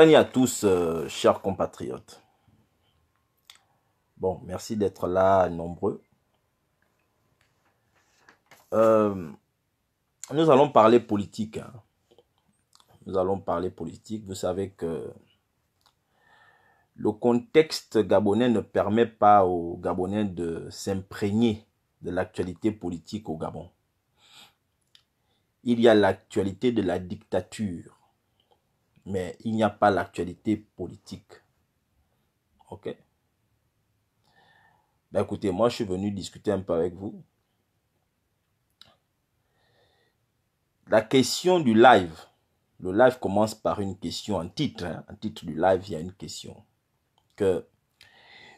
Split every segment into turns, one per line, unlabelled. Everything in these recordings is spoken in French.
année à tous, euh, chers compatriotes. Bon, merci d'être là, nombreux. Euh, nous allons parler politique. Hein. Nous allons parler politique. Vous savez que le contexte gabonais ne permet pas aux Gabonais de s'imprégner de l'actualité politique au Gabon. Il y a l'actualité de la dictature mais il n'y a pas l'actualité politique. Ok ben, Écoutez, moi je suis venu discuter un peu avec vous. La question du live. Le live commence par une question en titre. En hein. titre du live, il y a une question. Que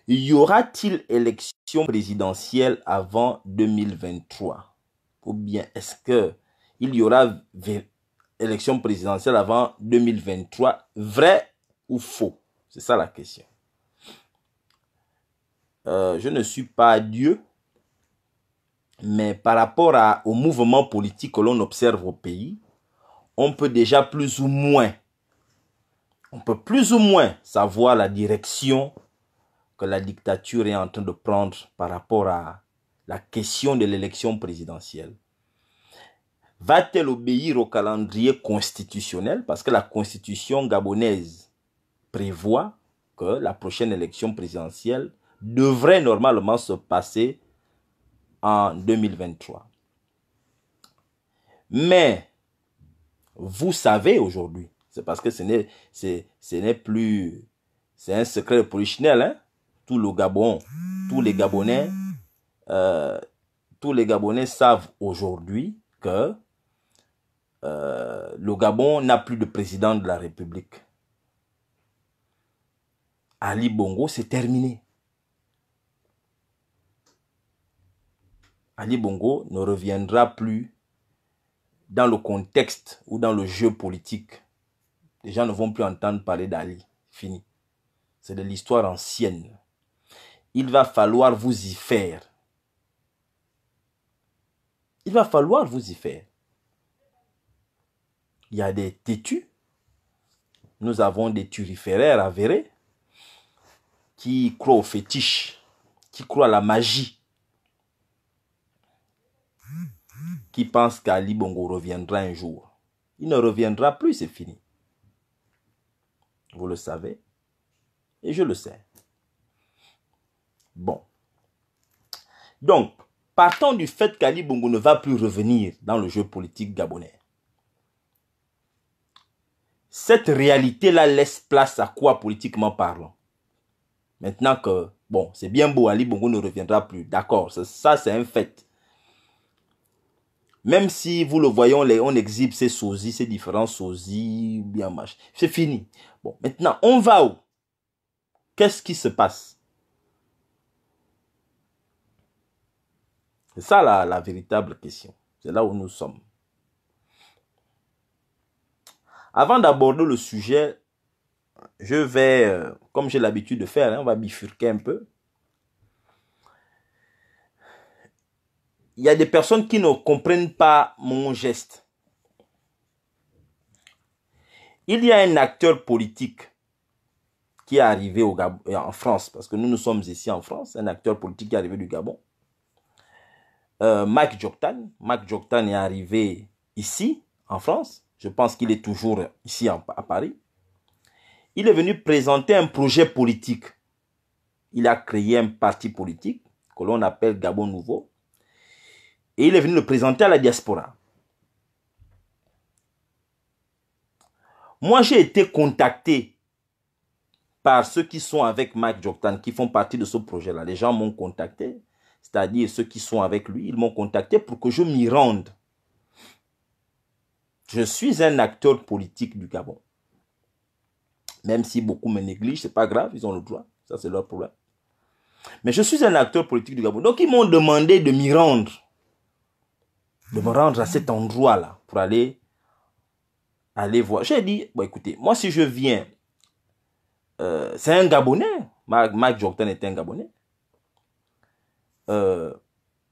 y aura-t-il élection présidentielle avant 2023 Ou bien est-ce que il y aura élection présidentielle avant 2023, vrai ou faux C'est ça la question. Euh, je ne suis pas Dieu, mais par rapport à, au mouvement politique que l'on observe au pays, on peut déjà plus ou moins, on peut plus ou moins savoir la direction que la dictature est en train de prendre par rapport à la question de l'élection présidentielle va-t-elle obéir au calendrier constitutionnel Parce que la constitution gabonaise prévoit que la prochaine élection présidentielle devrait normalement se passer en 2023. Mais vous savez aujourd'hui, c'est parce que ce n'est, ce plus, c'est un secret polichinelle, hein? tout le Gabon, tous les Gabonais, euh, tous les Gabonais savent aujourd'hui que euh, le Gabon n'a plus de président de la République. Ali Bongo, c'est terminé. Ali Bongo ne reviendra plus dans le contexte ou dans le jeu politique. Les gens ne vont plus entendre parler d'Ali. Fini. C'est de l'histoire ancienne. Il va falloir vous y faire. Il va falloir vous y faire il y a des têtus. Nous avons des turiféraires avérés qui croient aux fétiches, qui croient à la magie, qui pensent qu'Ali Bongo reviendra un jour. Il ne reviendra plus, c'est fini. Vous le savez et je le sais. Bon. Donc, partant du fait qu'Ali Bongo ne va plus revenir dans le jeu politique gabonais, cette réalité-là laisse place à quoi politiquement parlant Maintenant que, bon, c'est bien beau, Ali Bongo ne reviendra plus, d'accord, ça, c'est un fait. Même si vous le voyez, on, exhibe ces sosies, ces différents sosies, bien machin, c'est fini. Bon, maintenant, on va où Qu'est-ce qui se passe C'est ça la, la véritable question. C'est là où nous sommes. Avant d'aborder le sujet, je vais, euh, comme j'ai l'habitude de faire, hein, on va bifurquer un peu. Il y a des personnes qui ne comprennent pas mon geste. Il y a un acteur politique qui est arrivé au euh, en France, parce que nous nous sommes ici en France, un acteur politique qui est arrivé du Gabon. Euh, Mike Joktan. Mike Joktan est arrivé ici, en France je pense qu'il est toujours ici à Paris, il est venu présenter un projet politique. Il a créé un parti politique que l'on appelle Gabon Nouveau. Et il est venu le présenter à la diaspora. Moi, j'ai été contacté par ceux qui sont avec Mike Joktan, qui font partie de ce projet-là. Les gens m'ont contacté, c'est-à-dire ceux qui sont avec lui, ils m'ont contacté pour que je m'y rende. Je suis un acteur politique du Gabon. Même si beaucoup me négligent, c'est pas grave, ils ont le droit. Ça, c'est leur problème. Mais je suis un acteur politique du Gabon. Donc, ils m'ont demandé de m'y rendre. De me rendre à cet endroit-là pour aller, aller voir. J'ai dit, bon, écoutez, moi, si je viens, euh, c'est un Gabonais. Mike Jordan est un Gabonais. Euh,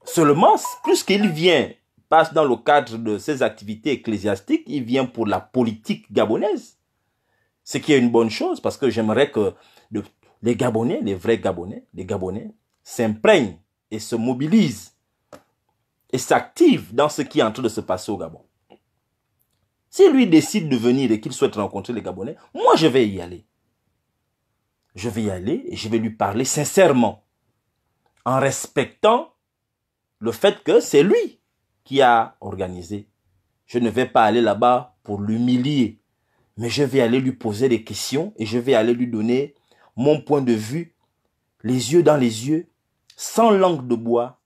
seulement, plus qu'il vient passe dans le cadre de ses activités ecclésiastiques, il vient pour la politique gabonaise. Ce qui est une bonne chose parce que j'aimerais que les Gabonais, les vrais Gabonais, les Gabonais s'imprègnent et se mobilisent et s'activent dans ce qui est en train de se passer au Gabon. Si lui décide de venir et qu'il souhaite rencontrer les Gabonais, moi je vais y aller. Je vais y aller et je vais lui parler sincèrement, en respectant le fait que c'est lui qui a organisé. Je ne vais pas aller là-bas pour l'humilier, mais je vais aller lui poser des questions et je vais aller lui donner mon point de vue, les yeux dans les yeux, sans langue de bois,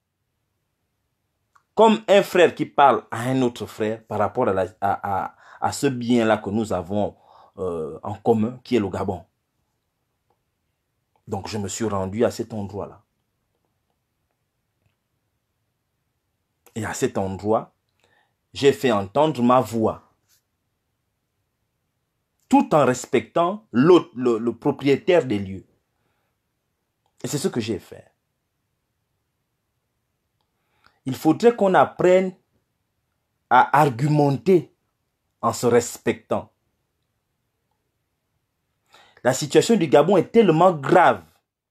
comme un frère qui parle à un autre frère par rapport à, ce bien-là que nous avons euh, en commun, qui est le Gabon. Donc je me suis rendu à cet endroit-là. Et à cet endroit, j'ai fait entendre ma voix. Tout en respectant l'autre, le, le propriétaire des lieux. Et c'est ce que j'ai fait. Il faudrait qu'on apprenne à argumenter en se respectant. La situation du Gabon est tellement grave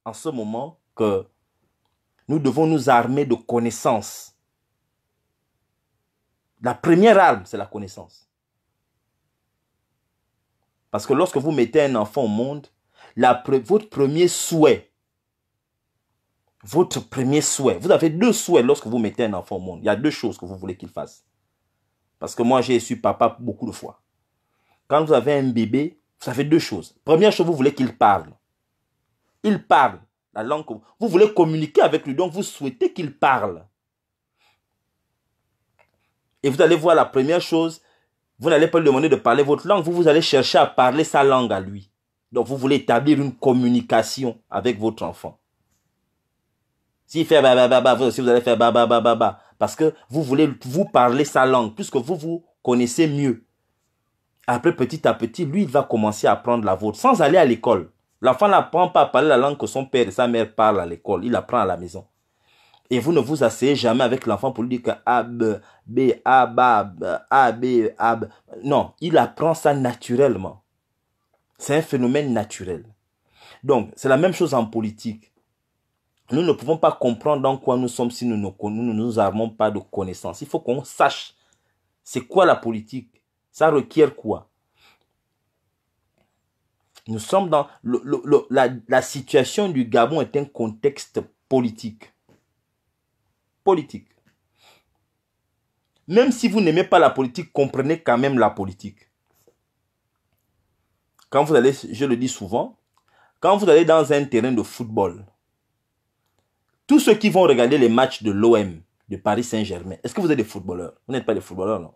en ce moment que nous devons nous armer de connaissances la première arme, c'est la connaissance. Parce que lorsque vous mettez un enfant au monde, votre premier souhait, votre premier souhait, vous avez deux souhaits lorsque vous mettez un enfant au monde. Il y a deux choses que vous voulez qu'il fasse. Parce que moi, j'ai su papa beaucoup de fois. Quand vous avez un bébé, vous avez deux choses. Première chose, vous voulez qu'il parle. Il parle. La langue, vous voulez communiquer avec lui, donc vous souhaitez qu'il parle. Et vous allez voir la première chose, vous n'allez pas lui demander de parler votre langue, vous, vous allez chercher à parler sa langue à lui. Donc vous voulez établir une communication avec votre enfant. S'il fait bababa, vous aussi vous allez faire bababa, parce que vous voulez vous parler sa langue, puisque vous vous connaissez mieux. Après, petit à petit, lui, il va commencer à apprendre la vôtre, sans aller à l'école. L'enfant n'apprend pas à parler la langue que son père et sa mère parlent à l'école. Il apprend à la maison. Et vous ne vous asseyez jamais avec l'enfant pour lui dire que ab, b, b ab, ab, ab. Non, il apprend ça naturellement. C'est un phénomène naturel. Donc, c'est la même chose en politique. Nous ne pouvons pas comprendre dans quoi nous sommes si nous nous armons pas de connaissances. Il faut qu'on sache c'est quoi la politique. Ça requiert quoi Nous sommes dans... la, la situation du Gabon est un contexte politique politique. Même si vous n'aimez pas la politique, comprenez quand même la politique. Quand vous allez, je le dis souvent, quand vous allez dans un terrain de football, tous ceux qui vont regarder les matchs de l'OM, de Paris Saint-Germain, est-ce que vous êtes des footballeurs Vous n'êtes pas des footballeurs, non.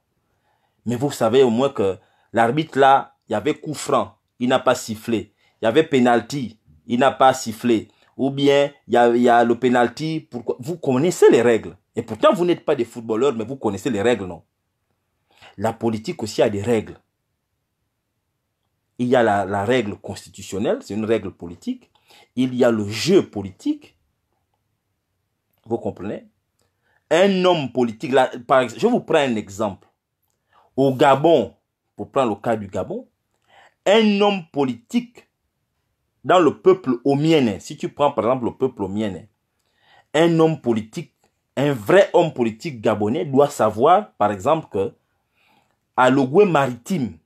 Mais vous savez au moins que l'arbitre là, il y avait coup franc, il n'a pas sifflé. Il y avait penalty, il n'a pas sifflé ou bien il y a, le penalty. Vous connaissez les règles. Et pourtant, vous n'êtes pas des footballeurs, mais vous connaissez les règles, non La politique aussi a des règles. Il y a la, règle constitutionnelle, c'est une règle politique. Il y a le jeu politique. Vous comprenez Un homme politique, je vous prends un exemple. Au Gabon, pour prendre le cas du Gabon, un homme politique dans le peuple omienne, si tu prends par exemple le peuple omienne, un homme politique, un vrai homme politique gabonais doit savoir, par exemple, que à l'Ogoué maritime,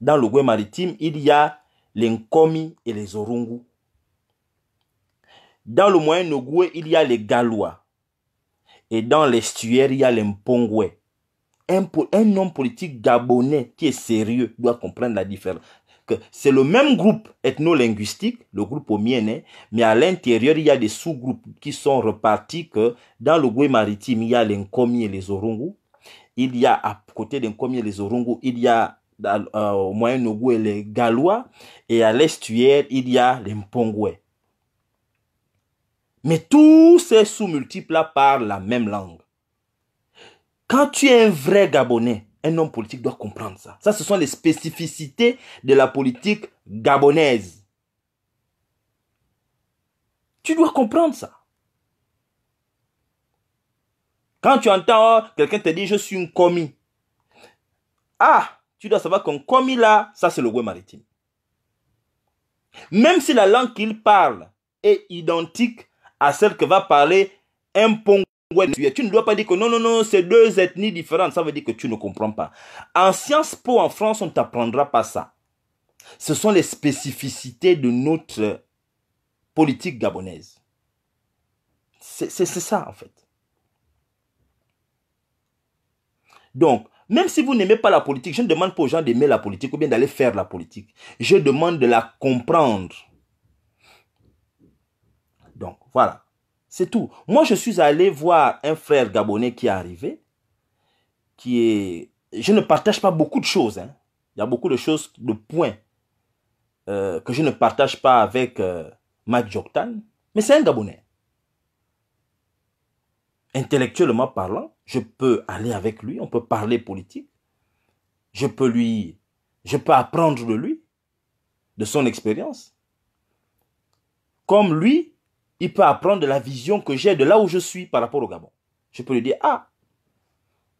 dans l'Ogoué maritime, il y a les Nkomi et les Orungu. Dans le moyen Ogoué, il y a les Gallois. Et dans l'estuaire, il y a les Mpongwe. un homme politique gabonais qui est sérieux doit comprendre la différence c'est le même groupe ethno-linguistique, le groupe Omiene, mais à l'intérieur, il y a des sous-groupes qui sont repartis que dans le Goué maritime, il y a les Nkomi et les Orungu. Il y a à côté des Nkomi et les Orungu, il y a euh, au moyen les Galois et à l'estuaire, il y a les Mpongwe. Mais tous ces sous-multiples-là parlent la même langue. Quand tu es un vrai Gabonais, un homme politique doit comprendre ça. Ça, ce sont les spécificités de la politique gabonaise. Tu dois comprendre ça. Quand tu entends oh, quelqu'un te dire je suis un commis, ah, tu dois savoir qu'un commis là, ça c'est le goût maritime. Même si la langue qu'il parle est identique à celle que va parler un Pongo tu ne dois pas dire que non, non, non, c'est deux ethnies différentes. Ça veut dire que tu ne comprends pas. En Sciences Po, en France, on ne t'apprendra pas ça. Ce sont les spécificités de notre politique gabonaise. C'est ça, en fait. Donc, même si vous n'aimez pas la politique, je ne demande pas aux gens d'aimer la politique ou bien d'aller faire la politique. Je demande de la comprendre. Donc, voilà. C'est tout. Moi, je suis allé voir un frère gabonais qui est arrivé, qui est... Je ne partage pas beaucoup de choses. Hein. Il y a beaucoup de choses, de points euh, que je ne partage pas avec euh, Matt Joktan, mais c'est un Gabonais. Intellectuellement parlant, je peux aller avec lui, on peut parler politique, je peux lui, je peux apprendre de lui, de son expérience. Comme lui, il peut apprendre de la vision que j'ai de là où je suis par rapport au Gabon. Je peux lui dire, ah,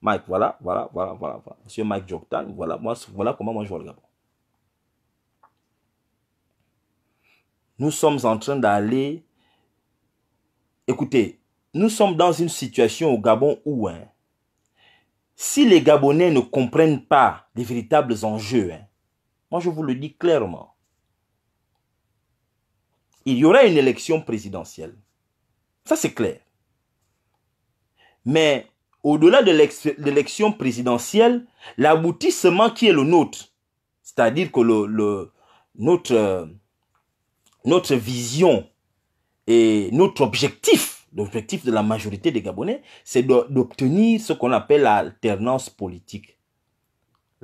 Mike, voilà, voilà, voilà, voilà, voilà. Monsieur Mike Joktan, voilà, moi, voilà comment moi je vois le Gabon. Nous sommes en train d'aller. Écoutez, nous sommes dans une situation au Gabon où, hein, si les Gabonais ne comprennent pas les véritables enjeux, hein, moi je vous le dis clairement, il y aura une élection présidentielle. Ça, c'est clair. Mais au-delà de l'élection présidentielle, l'aboutissement qui est le nôtre, c'est-à-dire que notre, euh, notre vision et notre objectif, l'objectif de la majorité des Gabonais, c'est d'obtenir ce qu'on appelle l'alternance politique.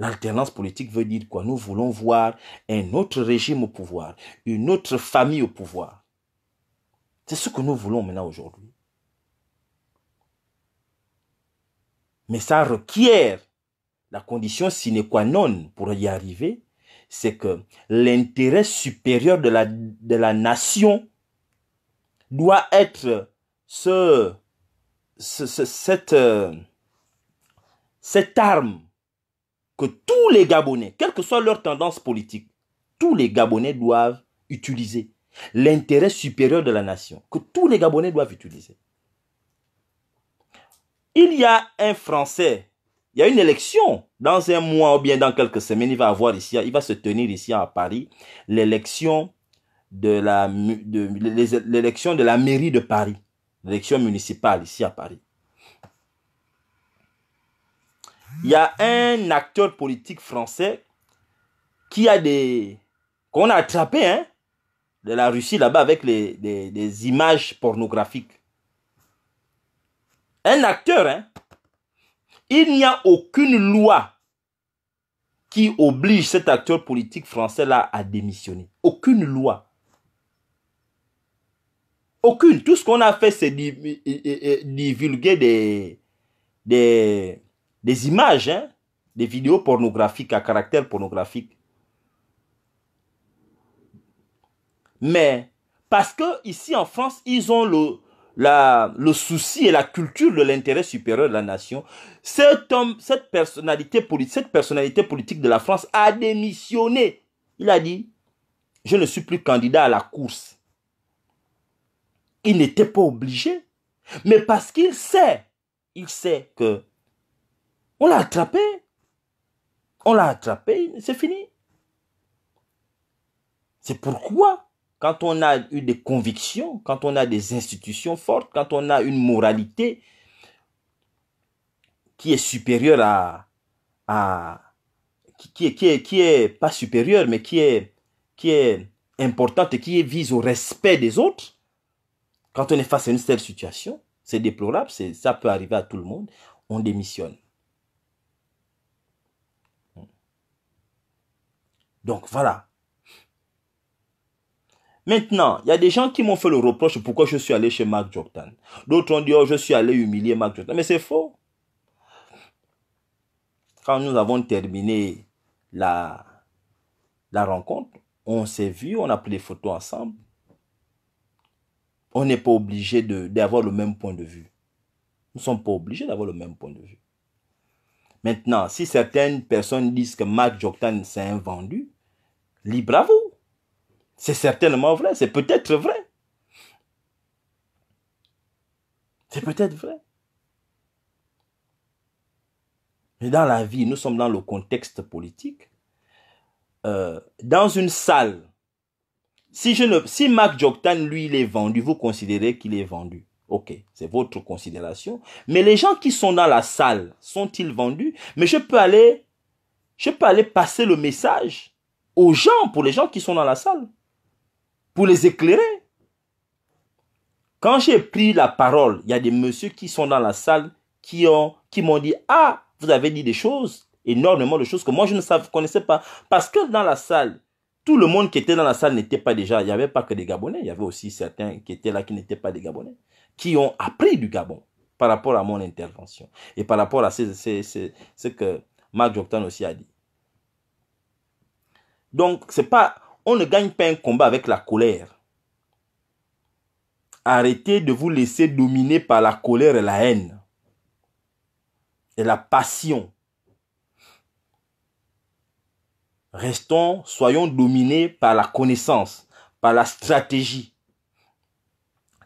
L'alternance politique veut dire quoi Nous voulons voir un autre régime au pouvoir, une autre famille au pouvoir. C'est ce que nous voulons maintenant aujourd'hui. Mais ça requiert la condition sine qua non pour y arriver, c'est que l'intérêt supérieur de la, de la nation doit être cette, euh, cette arme que tous les Gabonais, quelle que soit leur tendance politique, tous les Gabonais doivent utiliser l'intérêt supérieur de la nation, que tous les Gabonais doivent utiliser. Il y a un Français, il y a une élection dans un mois ou bien dans quelques semaines, il va avoir ici, il va se tenir ici à Paris, l'élection de la, l'élection de la mairie de Paris, l'élection municipale ici à Paris. Il y a un acteur politique français qui a des. qu'on a attrapé, hein, de la Russie là-bas avec les, des, images pornographiques. Un acteur, hein. Il n'y a aucune loi qui oblige cet acteur politique français-là à démissionner. Aucune loi. Aucune. Tout ce qu'on a fait, c'est divulguer des, des, des images, hein, des vidéos pornographiques à caractère pornographique. Mais parce que ici en France, ils ont le, le souci et la culture de l'intérêt supérieur de la nation, cet homme, cette personnalité, cette personnalité politique de la France a démissionné. Il a dit, je ne suis plus candidat à la course. Il n'était pas obligé. Mais parce qu'il sait, il sait que on l'a attrapé. On l'a attrapé, c'est fini. C'est pourquoi, quand on a eu des convictions, quand on a des institutions fortes, quand on a une moralité qui est supérieure à, à qui, est, qui, est, qui est pas supérieure, mais qui est, qui est importante et qui vise au respect des autres, quand on est face à une telle situation, c'est déplorable, ça peut arriver à tout le monde, on démissionne. Donc voilà. Maintenant, il y a des gens qui m'ont fait le reproche pourquoi je suis allé chez Mark Jordan. D'autres ont dit, oh, je suis allé humilier Mark Jordan. Mais c'est faux. Quand nous avons terminé la, la rencontre, on s'est vu, on a pris des photos ensemble. On n'est pas obligé d'avoir le même point de vue. Nous ne sommes pas obligés d'avoir le même point de vue. Maintenant, si certaines personnes disent que Mark Joktan c'est un vendu, libre à vous. C'est certainement vrai, c'est peut-être vrai. C'est peut-être vrai. Mais dans la vie, nous sommes dans le contexte politique. Euh, dans une salle, si, je ne, si Mark Joktan, lui, il est vendu, vous considérez qu'il est vendu. Ok, c'est votre considération. Mais les gens qui sont dans la salle, sont-ils vendus Mais je peux aller, je peux aller passer le message aux gens, pour les gens qui sont dans la salle, pour les éclairer. Quand j'ai pris la parole, il y a des messieurs qui sont dans la salle qui ont, qui m'ont dit, ah, vous avez dit des choses, énormément de choses que moi je ne connaissais pas. Parce que dans la salle, tout le monde qui était dans la salle n'était pas déjà, il n'y avait pas que des Gabonais, il y avait aussi certains qui étaient là qui n'étaient pas des Gabonais qui ont appris du Gabon par rapport à mon intervention et par rapport à ce, que Mark Joktan aussi a dit. Donc, c'est pas, on ne gagne pas un combat avec la colère. Arrêtez de vous laisser dominer par la colère et la haine et la passion. Restons, soyons dominés par la connaissance, par la stratégie,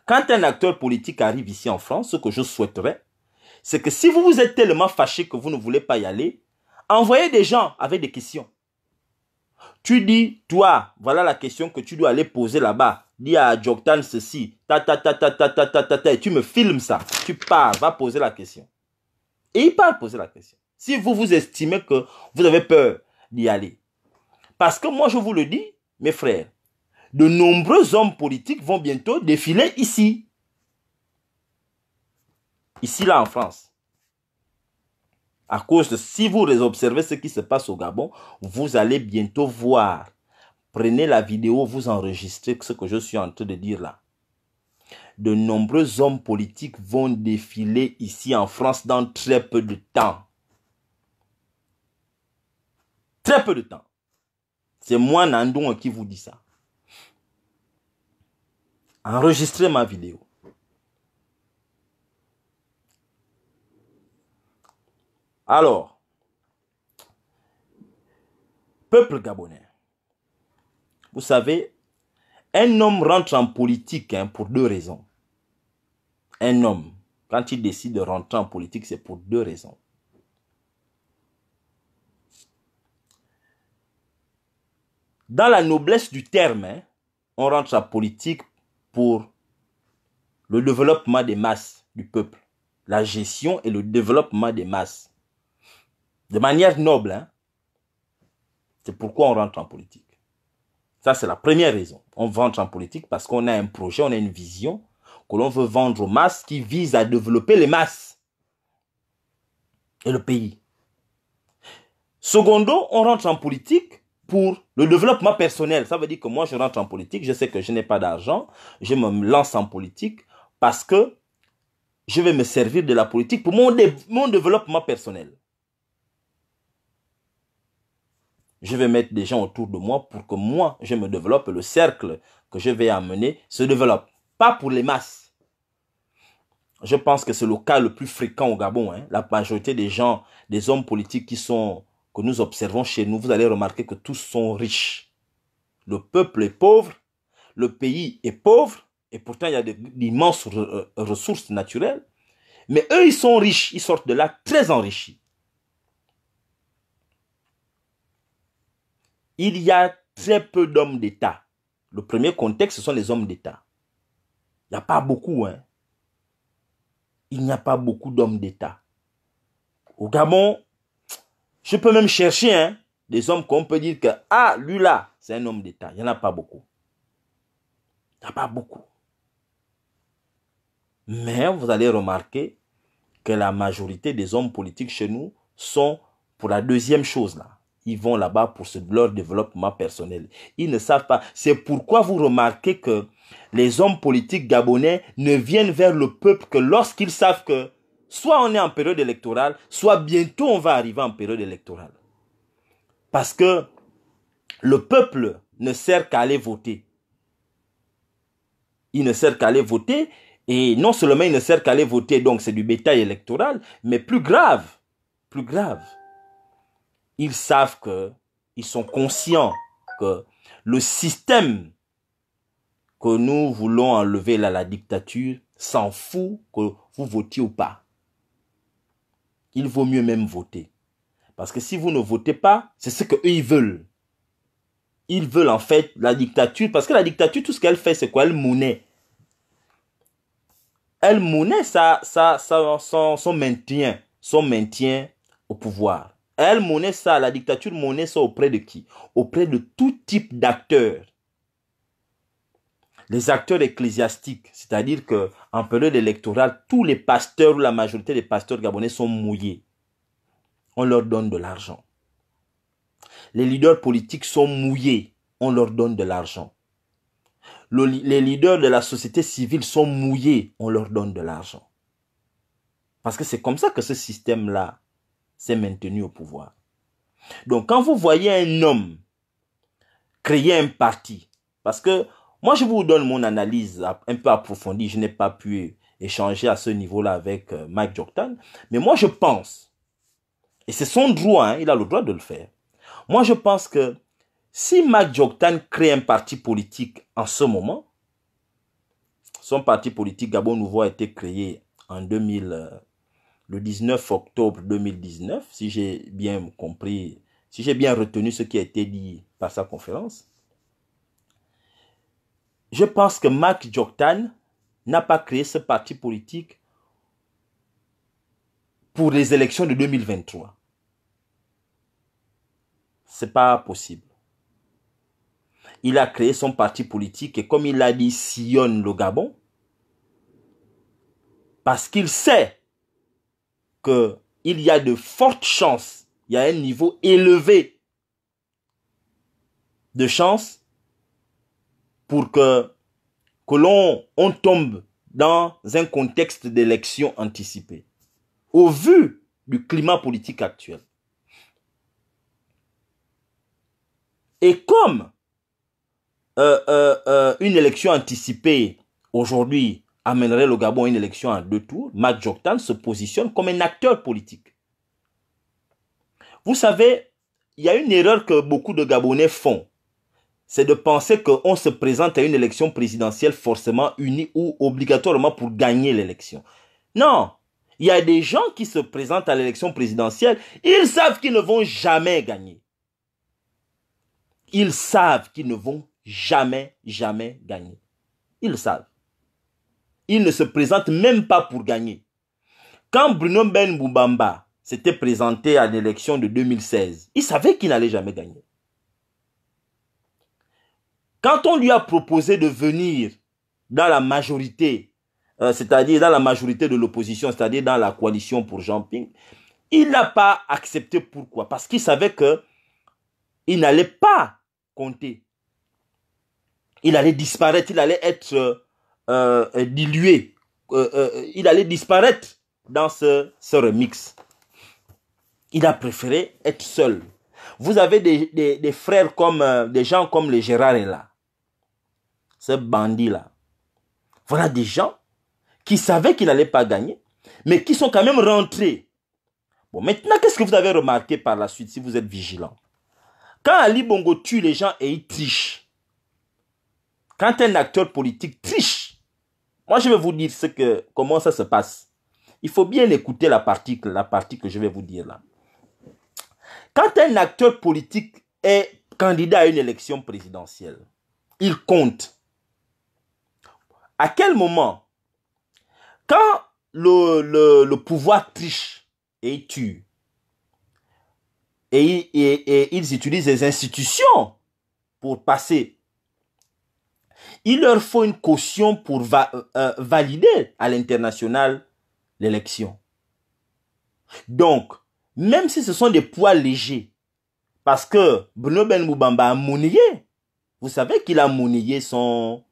quand un acteur politique arrive ici en France, ce que je souhaiterais, c'est que si vous vous êtes tellement fâché que vous ne voulez pas y aller, envoyez des gens avec des questions. Tu dis, toi, voilà la question que tu dois aller poser là-bas. Dis à Joktan ceci, ta ta ta ta ta ta ta ta et tu me filmes ça. Tu pars, va poser la question. Et il part poser la question. Si vous vous estimez que vous avez peur d'y aller. Parce que moi, je vous le dis, mes frères, de nombreux hommes politiques vont bientôt défiler ici. Ici, là, en France. À cause de, si vous observez ce qui se passe au Gabon, vous allez bientôt voir. Prenez la vidéo, vous enregistrez ce que je suis en train de dire là. De nombreux hommes politiques vont défiler ici en France dans très peu de temps. Très peu de temps. C'est moi, Nandou, qui vous dit ça enregistrer ma vidéo. Alors, peuple gabonais, vous savez, un homme rentre en politique hein, pour deux raisons. Un homme, quand il décide de rentrer en politique, c'est pour deux raisons. Dans la noblesse du terme, hein, on rentre en politique pour le développement des masses du peuple, la gestion et le développement des masses, de manière noble. Hein. C'est pourquoi on rentre en politique. Ça, c'est la première raison. On rentre en politique parce qu'on a un projet, on a une vision que l'on veut vendre aux masses qui vise à développer les masses et le pays. Secondo, on rentre en politique pour le développement personnel, ça veut dire que moi, je rentre en politique, je sais que je n'ai pas d'argent, je me lance en politique parce que je vais me servir de la politique pour mon, développement personnel. Je vais mettre des gens autour de moi pour que moi, je me développe, le cercle que je vais amener se développe. Pas pour les masses. Je pense que c'est le cas le plus fréquent au Gabon. Hein. La majorité des gens, des hommes politiques qui sont que nous observons chez nous, vous allez remarquer que tous sont riches. Le peuple est pauvre, le pays est pauvre, et pourtant il y a d'immenses euh, ressources naturelles. Mais eux, ils sont riches, ils sortent de là très enrichis. Il y a très peu d'hommes d'État. Le premier contexte, ce sont les hommes d'État. Il n'y a pas beaucoup. Hein. Il n'y a pas beaucoup d'hommes d'État. Au Gabon, je peux même chercher hein, des hommes qu'on peut dire que, ah, lui là, c'est un homme d'État. Il n'y en a pas beaucoup. Il n'y en a pas beaucoup. Mais vous allez remarquer que la majorité des hommes politiques chez nous sont pour la deuxième chose là. Ils vont là-bas pour leur développement personnel. Ils ne savent pas. C'est pourquoi vous remarquez que les hommes politiques gabonais ne viennent vers le peuple que lorsqu'ils savent que soit on est en période électorale, soit bientôt on va arriver en période électorale. Parce que le peuple ne sert qu'à aller voter. Il ne sert qu'à aller voter. Et non seulement il ne sert qu'à aller voter, donc c'est du bétail électoral, mais plus grave, plus grave, ils savent que, ils sont conscients que le système que nous voulons enlever à la dictature, s'en fout que vous votiez ou pas il vaut mieux même voter. Parce que si vous ne votez pas, c'est ce qu'eux, ils veulent. Ils veulent en fait la dictature, parce que la dictature, tout ce qu'elle fait, c'est quoi Elle monnaie. Elle monnaie ça, ça, ça, son, maintien, son maintien au pouvoir. Elle monnaie ça, la dictature monnaie ça auprès de qui Auprès de tout type d'acteurs les acteurs ecclésiastiques, c'est-à-dire que en période électorale, tous les pasteurs ou la majorité des pasteurs gabonais sont mouillés. On leur donne de l'argent. Les leaders politiques sont mouillés. On leur donne de l'argent. les leaders de la société civile sont mouillés. On leur donne de l'argent. Parce que c'est comme ça que ce système-là s'est maintenu au pouvoir. Donc quand vous voyez un homme créer un parti, parce que moi, je vous donne mon analyse un peu approfondie. Je n'ai pas pu échanger à ce niveau-là avec euh, Mike Joktan. Mais moi, je pense, et c'est son droit, hein, il a le droit de le faire. Moi, je pense que si Mike Joktan crée un parti politique en ce moment, son parti politique Gabon Nouveau a été créé en 2000, euh, le 19 octobre 2019, si j'ai bien compris, si j'ai bien retenu ce qui a été dit par sa conférence. Je pense que Mark Joktan n'a pas créé ce parti politique pour les élections de 2023. C'est pas possible. Il a créé son parti politique et comme il a dit, sillonne le Gabon parce qu'il sait que il y a de fortes chances, il y a un niveau élevé de chances pour que, que l'on tombe dans un contexte d'élection anticipée. Au vu du climat politique actuel. Et comme euh, euh, euh, une élection anticipée aujourd'hui amènerait le Gabon à une élection à deux tours, Matt Joktan se positionne comme un acteur politique. Vous savez, il y a une erreur que beaucoup de Gabonais font c'est de penser qu'on se présente à une élection présidentielle forcément unie ou obligatoirement pour gagner l'élection. Non, il y a des gens qui se présentent à l'élection présidentielle, ils savent qu'ils ne vont jamais gagner. Ils savent qu'ils ne vont jamais, jamais gagner. Ils le savent. Ils ne se présentent même pas pour gagner. Quand Bruno Ben s'était présenté à l'élection de 2016, il savait qu'il n'allait jamais gagner. Quand on lui a proposé de venir dans la majorité, euh, c'est-à-dire dans la majorité de l'opposition, c'est-à-dire dans la coalition pour Jean Ping, il n'a pas accepté. Pourquoi Parce qu'il savait que il n'allait pas compter. Il allait disparaître, il allait être euh, euh, dilué, il allait disparaître dans ce, remix. Il a préféré être seul. Vous avez des, frères comme, des gens comme le Gérard est là ce bandit-là. Voilà des gens qui savaient qu'ils n'allaient pas gagner, mais qui sont quand même rentrés. Bon, maintenant, qu'est-ce que vous avez remarqué par la suite si vous êtes vigilant Quand Ali Bongo tue les gens et il triche, quand un acteur politique triche, moi je vais vous dire ce que, comment ça se passe. Il faut bien écouter la partie, la partie que je vais vous dire là. Quand un acteur politique est candidat à une élection présidentielle, il compte. À quel moment, quand le, pouvoir triche et tue, et, ils utilisent les institutions pour passer il leur faut une caution pour euh, euh, valider à l'international l'élection. Donc, même si ce sont des poids légers, parce que Bruno Ben Moubamba a monnayé, vous savez qu'il a monnayé son,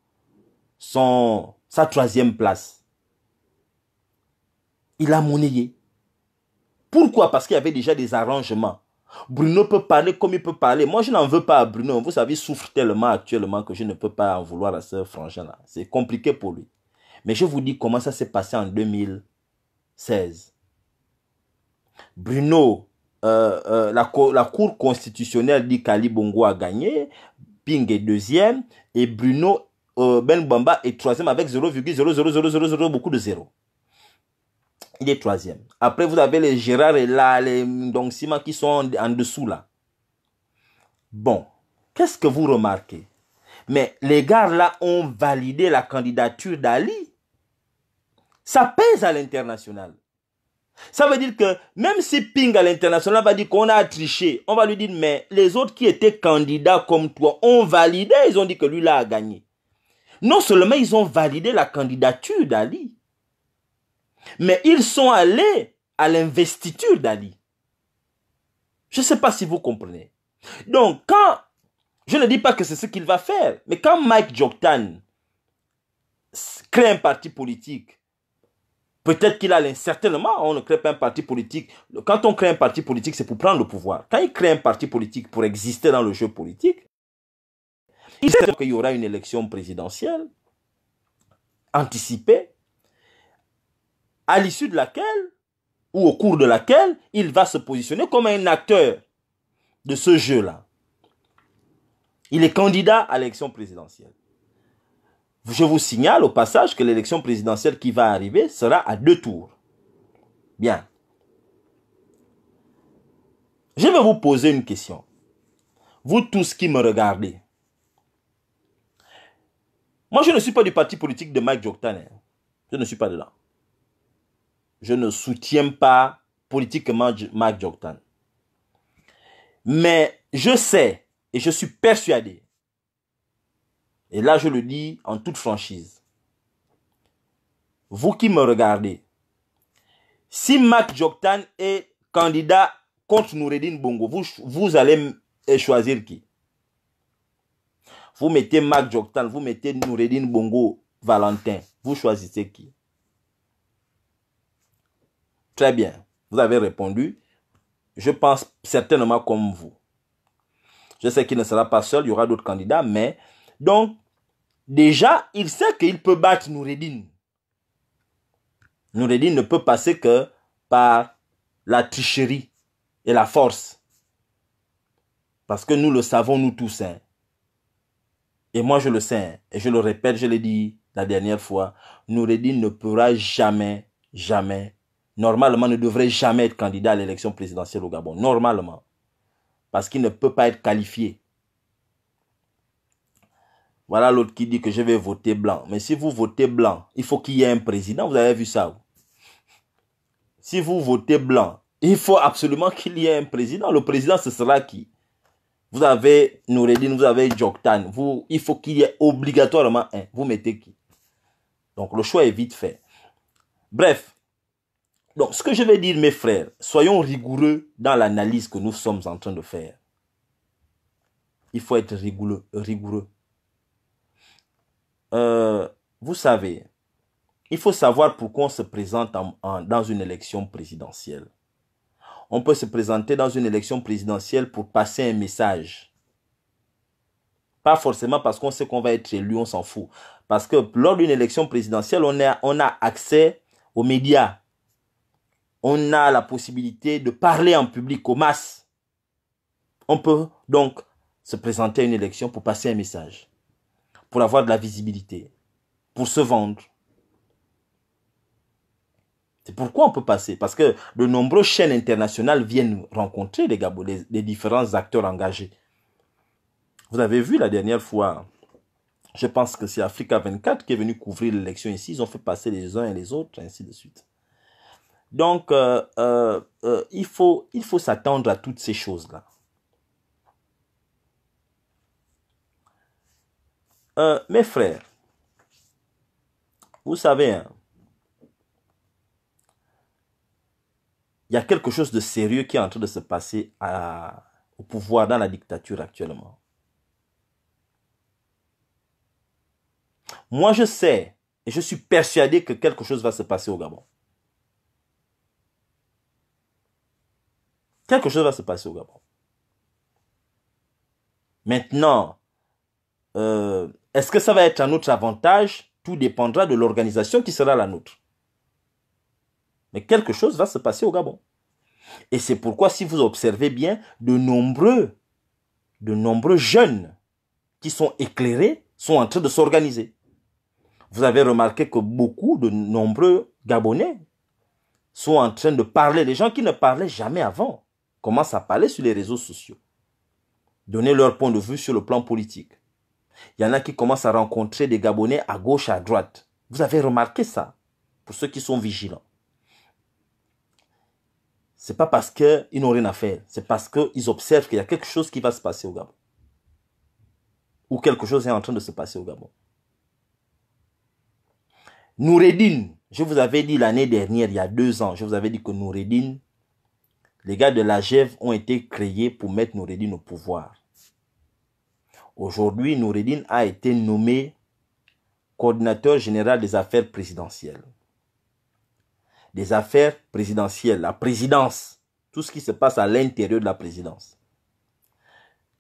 son, sa troisième place. Il a monnayé. Pourquoi Parce qu'il y avait déjà des arrangements. Bruno peut parler comme il peut parler. Moi, je n'en veux pas à Bruno. Vous savez, il souffre tellement actuellement que je ne peux pas en vouloir à ce frangin là. C'est compliqué pour lui. Mais je vous dis comment ça s'est passé en 2016. Bruno, euh, euh, la, la, Cour constitutionnelle dit qu'Ali Bongo a gagné, Ping est deuxième, et Bruno ben Bamba est troisième avec 0,00000 beaucoup de zéro Il est troisième. Après, vous avez les Gérard et là, les Sima qui sont en, en dessous là. Bon, qu'est-ce que vous remarquez Mais les gars là ont validé la candidature d'Ali. Ça pèse à l'international. Ça veut dire que même si Ping à l'international va dire qu'on a triché, on va lui dire mais les autres qui étaient candidats comme toi ont validé, ils ont dit que lui là a gagné non seulement ils ont validé la candidature d'Ali, mais ils sont allés à l'investiture d'Ali. Je ne sais pas si vous comprenez. Donc, quand, je ne dis pas que c'est ce qu'il va faire, mais quand Mike Joktan crée un parti politique, peut-être qu'il a certainement, on ne crée pas un parti politique. Quand on crée un parti politique, c'est pour prendre le pouvoir. Quand il crée un parti politique pour exister dans le jeu politique, il sait qu'il y aura une élection présidentielle anticipée, à l'issue de laquelle, ou au cours de laquelle, il va se positionner comme un acteur de ce jeu-là. Il est candidat à l'élection présidentielle. Je vous signale au passage que l'élection présidentielle qui va arriver sera à deux tours. Bien. Je vais vous poser une question. Vous tous qui me regardez, moi, je ne suis pas du parti politique de Mike Joktan. Je ne suis pas de là. Je ne soutiens pas politiquement Mike Joktan. Mais je sais et je suis persuadé, et là je le dis en toute franchise, vous qui me regardez, si Mac Joktan est candidat contre Noureddin Bongo, vous allez choisir qui vous mettez Marc Joktan, vous mettez Noureddin Bongo, Valentin. Vous choisissez qui Très bien. Vous avez répondu. Je pense certainement comme vous. Je sais qu'il ne sera pas seul, il y aura d'autres candidats, mais donc, déjà, il sait qu'il peut battre Noureddin. Noureddin ne peut passer que par la tricherie et la force. Parce que nous le savons, nous tous. Hein. Et moi, je le sais, hein. et je le répète, je l'ai dit la dernière fois, Noureddin ne pourra jamais, jamais, normalement ne devrait jamais être candidat à l'élection présidentielle au Gabon. Normalement. Parce qu'il ne peut pas être qualifié. Voilà l'autre qui dit que je vais voter blanc. Mais si vous votez blanc, il faut qu'il y ait un président. Vous avez vu ça. Si vous votez blanc, il faut absolument qu'il y ait un président. Le président, ce sera qui vous avez Noureddin, vous avez Joktan. Vous, il faut qu'il y ait obligatoirement un. Vous mettez qui Donc le choix est vite fait. Bref. Donc ce que je vais dire, mes frères, soyons rigoureux dans l'analyse que nous sommes en train de faire. Il faut être rigoureux. Euh, vous savez, il faut savoir pourquoi on se présente dans une élection présidentielle on peut se présenter dans une élection présidentielle pour passer un message. Pas forcément parce qu'on sait qu'on va être élu, on s'en fout. Parce que lors d'une élection présidentielle, on a, on a accès aux médias. On a la possibilité de parler en public aux masses. On peut donc se présenter à une élection pour passer un message, pour avoir de la visibilité, pour se vendre. C'est pourquoi on peut passer, parce que de nombreuses chaînes internationales viennent rencontrer les Gabonais, les différents acteurs engagés. Vous avez vu la dernière fois, je pense que c'est Africa 24 qui est venu couvrir l'élection ici, ils ont fait passer les uns et les autres, ainsi de suite. Donc, euh, euh, euh, il faut, il faut s'attendre à toutes ces choses-là. mes frères, vous savez, hein, il y a quelque chose de sérieux qui est en train de se passer au pouvoir dans la dictature actuellement. Moi, je sais et je suis persuadé que quelque chose va se passer au Gabon. Quelque chose va se passer au Gabon. Maintenant, euh, est-ce que ça va être à notre avantage Tout dépendra de l'organisation qui sera la nôtre. Mais quelque chose va se passer au Gabon. Et c'est pourquoi, si vous observez bien, de nombreux, de nombreux jeunes qui sont éclairés sont en train de s'organiser. Vous avez remarqué que beaucoup de nombreux Gabonais sont en train de parler. Les gens qui ne parlaient jamais avant commencent à parler sur les réseaux sociaux, donner leur point de vue sur le plan politique. Il y en a qui commencent à rencontrer des Gabonais à gauche, à droite. Vous avez remarqué ça, pour ceux qui sont vigilants n'est pas parce qu'ils n'ont rien à faire, c'est parce qu'ils observent qu'il y a quelque chose qui va se passer au Gabon. Ou quelque chose est en train de se passer au Gabon. Noureddin, je vous avais dit l'année dernière, il y a deux ans, je vous avais dit que Noureddin, les gars de la GEV ont été créés pour mettre Noureddin au pouvoir. Aujourd'hui, Noureddin a été nommé coordinateur général des affaires présidentielles des affaires présidentielles, la présidence, tout ce qui se passe à l'intérieur de la présidence.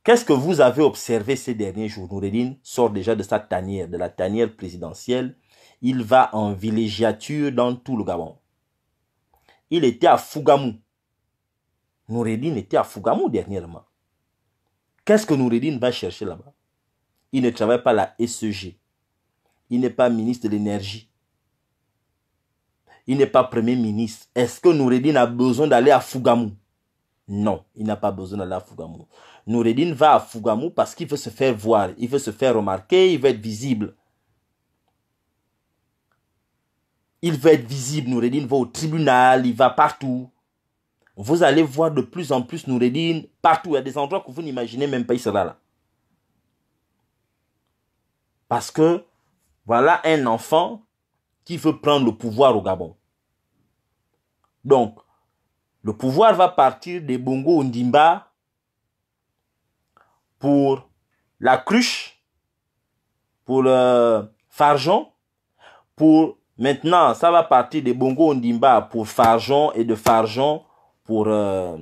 Qu'est-ce que vous avez observé ces derniers jours Noureddin sort déjà de sa tanière, de la tanière présidentielle. Il va en villégiature dans tout le Gabon. Il était à Fougamou. Noureddin était à Fougamou dernièrement. Qu'est-ce que Noureddin va chercher là-bas Il ne travaille pas à la SEG. Il n'est pas ministre de l'énergie il n'est pas Premier ministre. Est-ce que Noureddin a besoin d'aller à Fougamou Non, il n'a pas besoin d'aller à Fougamou. Noureddin va à Fougamou parce qu'il veut se faire voir, il veut se faire remarquer, il veut être visible. Il veut être visible, Noureddin va au tribunal, il va partout. Vous allez voir de plus en plus Noureddin partout. Il y a des endroits que vous n'imaginez même pas, il sera là. Parce que voilà un enfant qui veut prendre le pouvoir au Gabon. Donc, le pouvoir va partir des Bongo Ondimba pour la cruche, pour le Farjon, pour maintenant, ça va partir des Bongo Ondimba pour Farjon et de Farjon pour, euh,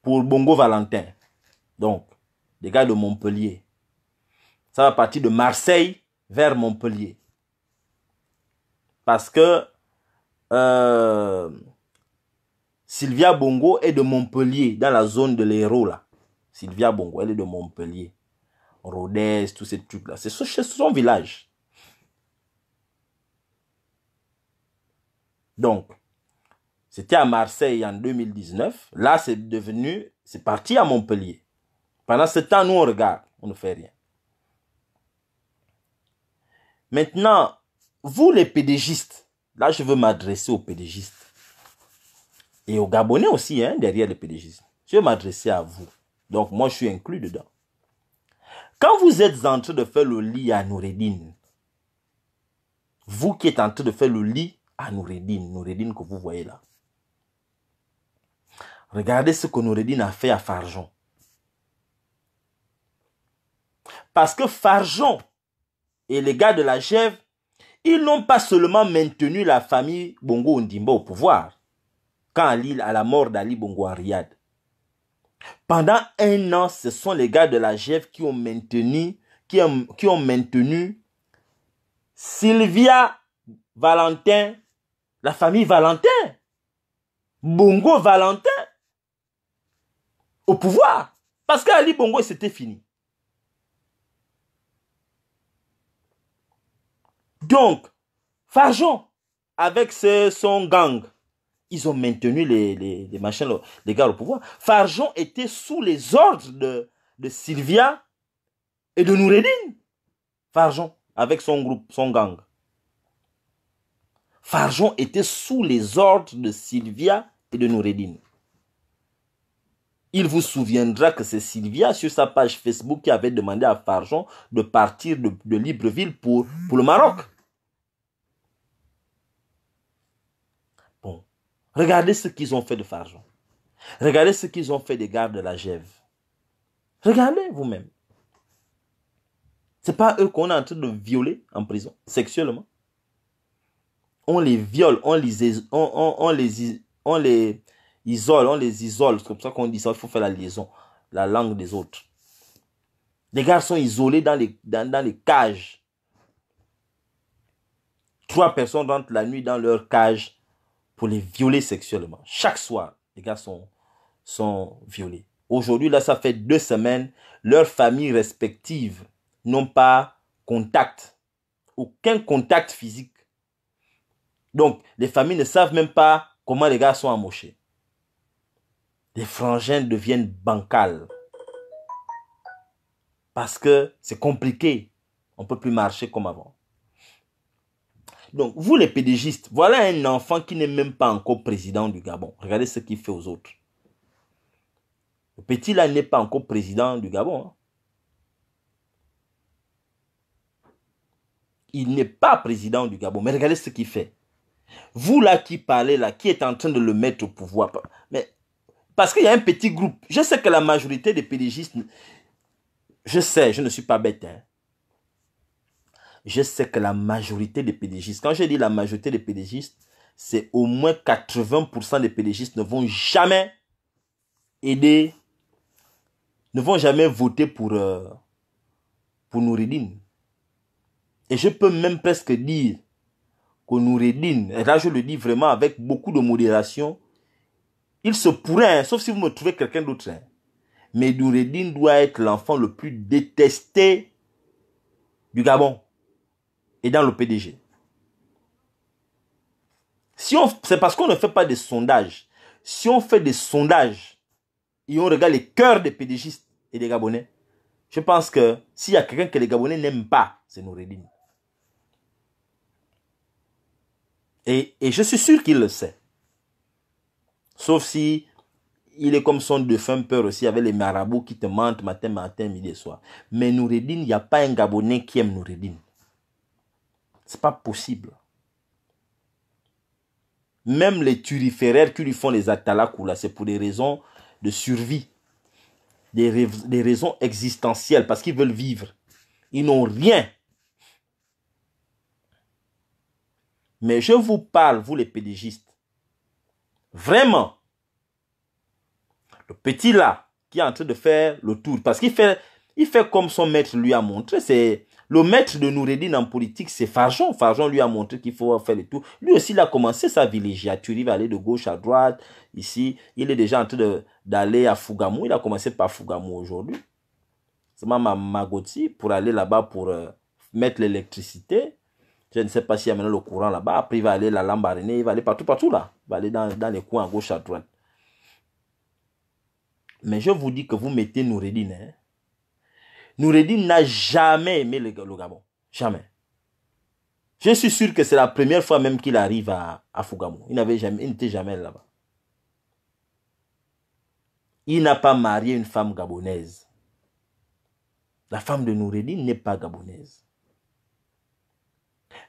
pour Bongo Valentin. Donc, les gars de Montpellier. Ça va partir de Marseille vers Montpellier. Parce que euh, Sylvia Bongo est de Montpellier, dans la zone de l'Hérault, là. Sylvia Bongo, elle est de Montpellier. Rodez, tous ces trucs-là. C'est son village. Donc, c'était à Marseille en 2019. Là, c'est devenu, c'est parti à Montpellier. Pendant ce temps, nous, on regarde, on ne fait rien. Maintenant, vous les pédégistes, là je veux m'adresser aux pédégistes et aux Gabonais aussi, hein, derrière les pédégistes. Je veux m'adresser à vous. Donc moi je suis inclus dedans. Quand vous êtes en train de faire le lit à Noureddin, vous qui êtes en train de faire le lit à Noureddin, Noureddin que vous voyez là, regardez ce que Noureddin a fait à Farjon. Parce que Farjon et les gars de la Gève ils n'ont pas seulement maintenu la famille Bongo Ondimba au pouvoir, quand Ali, à la mort d'Ali Bongo Ariad. Pendant un an, ce sont les gars de la GEF qui ont maintenu, qui ont, qui ont maintenu Sylvia Valentin, la famille Valentin, Bongo Valentin, au pouvoir. Parce qu'Ali Bongo, c'était fini. Donc, Farjon, avec son gang, ils ont maintenu les, les, les machins, les gars au pouvoir. Farjon était sous les ordres de, Sylvia et de Noureddin. Farjon, avec son groupe, son gang. Farjon était sous les ordres de Sylvia et de Noureddin. Il vous souviendra que c'est Sylvia sur sa page Facebook qui avait demandé à Farjon de partir de, de Libreville pour, pour le Maroc. Regardez ce qu'ils ont fait de Farjon. Regardez ce qu'ils ont fait des gardes de la Gève. Regardez vous-même. C'est pas eux qu'on est en train de violer en prison, sexuellement. On les viole, on les, on, les, on les isole, on les isole. C'est comme ça qu'on dit ça, il faut faire la liaison, la langue des autres. Les gars sont isolés dans les, dans, dans les cages. Trois personnes rentrent la nuit dans leur cage pour les violer sexuellement. Chaque soir, les gars sont, violés. Aujourd'hui, là, ça fait deux semaines, leurs familles respectives n'ont pas contact, aucun contact physique. Donc, les familles ne savent même pas comment les gars sont amochés. Les frangins deviennent bancales. Parce que c'est compliqué. On ne peut plus marcher comme avant. Donc, vous les pédégistes, voilà un enfant qui n'est même pas encore président du Gabon. Regardez ce qu'il fait aux autres. Le petit là n'est pas encore président du Gabon. Hein. Il n'est pas président du Gabon. Mais regardez ce qu'il fait. Vous là qui parlez là, qui est en train de le mettre au pouvoir. Mais parce qu'il y a un petit groupe. Je sais que la majorité des pédégistes, je sais, je ne suis pas bête. Hein je sais que la majorité des pédégistes. quand je dis la majorité des pédégistes, c'est au moins 80% des pédagogistes ne vont jamais aider, ne vont jamais voter pour, euh, pour Et je peux même presque dire que Noureddin, et là je le dis vraiment avec beaucoup de modération, il se pourrait, hein, sauf si vous me trouvez quelqu'un d'autre. Hein. mais Noureddin doit être l'enfant le plus détesté du Gabon et dans le PDG. Si c'est parce qu'on ne fait pas des sondages. Si on fait des sondages et on regarde les cœurs des PDGistes et des Gabonais, je pense que s'il y a quelqu'un que les Gabonais n'aiment pas, c'est Noureddin. Et, je suis sûr qu'il le sait. Sauf si il est comme son défunt peur aussi avec les marabouts qui te mentent matin, matin, midi et soir. Mais Noureddin, il n'y a pas un Gabonais qui aime Noureddin pas possible. Même les turiféraires qui lui font les là, c'est pour des raisons de survie, des, des raisons existentielles, parce qu'ils veulent vivre. Ils n'ont rien. Mais je vous parle, vous les pédégistes. Vraiment. Le petit là, qui est en train de faire le tour, parce qu'il fait, il fait comme son maître lui a montré, c'est le maître de Noureddin en politique, c'est Fajon. Fajon lui a montré qu'il faut faire le tour. Lui aussi, il a commencé sa villégiature. Il va aller de gauche à droite. Ici, il est déjà en train d'aller à Fougamou. Il a commencé par Fougamou aujourd'hui. C'est ma Magoti pour aller là-bas pour euh, mettre l'électricité. Je ne sais pas s'il y a maintenant le courant là-bas. Après, il va aller à la arénée, Il va aller partout, partout là. Il va aller dans, les coins à gauche, à droite. Mais je vous dis que vous mettez Noureddin. Hein. Noureddin n'a jamais aimé le, Gabon. Jamais. Je suis sûr que c'est la première fois même qu'il arrive à, Fougamon. Il jamais, n'était jamais là-bas. Il n'a pas marié une femme gabonaise. La femme de Noureddin n'est pas gabonaise.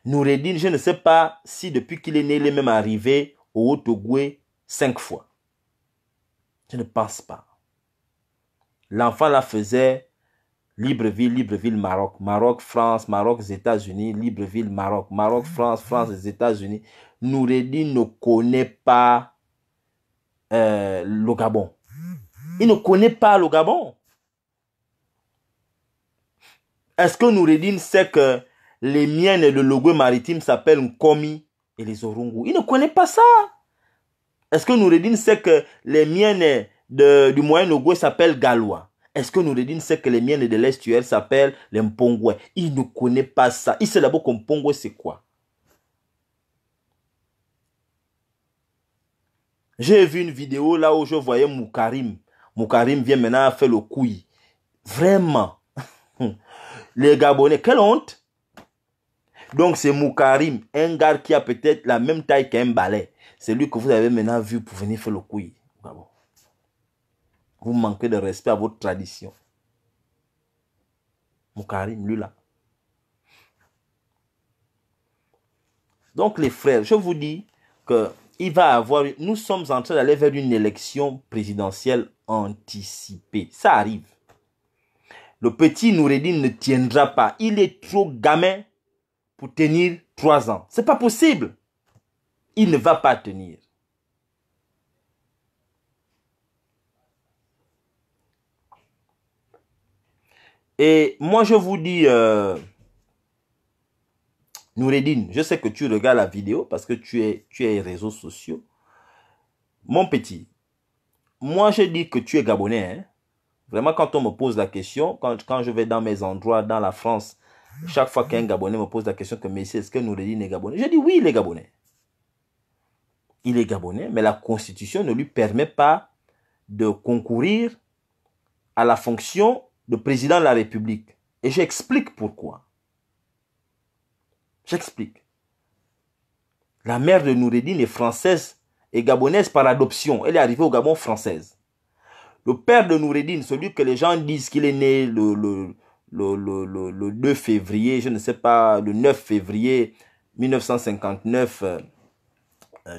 Noureddin, je ne sais pas si depuis qu'il est né, il est même arrivé au haut togoué cinq fois. Je ne pense pas. L'enfant la faisait Libreville, Libreville, Maroc, Maroc, France, Maroc, États-Unis, Libreville, Maroc, Maroc, France, France, États-Unis. Noureddin ne connaît pas euh, le Gabon. Il ne connaît pas le Gabon. Est-ce que Noureddin sait que les miennes de le maritime s'appellent Nkomi et les Orungu Il ne connaît pas ça. Est-ce que Noureddin sait que les miennes de, du moyen Ogoé s'appellent Galois est-ce que Nouredine sait que les miennes de l'estuaire s'appellent les Mpongwe Il ne connaît pas ça. Il sait d'abord que Mpongwe, c'est quoi J'ai vu une vidéo là où je voyais Moukarim. Moukarim vient maintenant faire le couille. Vraiment. Les Gabonais, quelle honte. Donc c'est Moukarim, un gars qui a peut-être la même taille qu'un balai. C'est lui que vous avez maintenant vu pour venir faire le couille. Vous manquez de respect à votre tradition. Moukarim, lui là. Donc les frères, je vous dis que il va avoir, nous sommes en train d'aller vers une élection présidentielle anticipée. Ça arrive. Le petit Noureddin ne tiendra pas. Il est trop gamin pour tenir trois ans. C'est pas possible. Il ne va pas tenir. Et moi, je vous dis, euh, je sais que tu regardes la vidéo parce que tu es, tu es réseaux sociaux. Mon petit, moi, je dis que tu es gabonais. Hein. Vraiment, quand on me pose la question, quand, je vais dans mes endroits, dans la France, chaque fois qu'un Gabonais me pose la question que Messi, est-ce que Noureddin est Gabonais Je dis oui, il est Gabonais. Il est Gabonais, mais la Constitution ne lui permet pas de concourir à la fonction le président de la République. Et j'explique pourquoi. J'explique. La mère de Noureddin est française et gabonaise par adoption. Elle est arrivée au Gabon française. Le père de Noureddin, celui que les gens disent qu'il est né le, le, le, le, 2 février, je ne sais pas, le 9 février 1959, euh,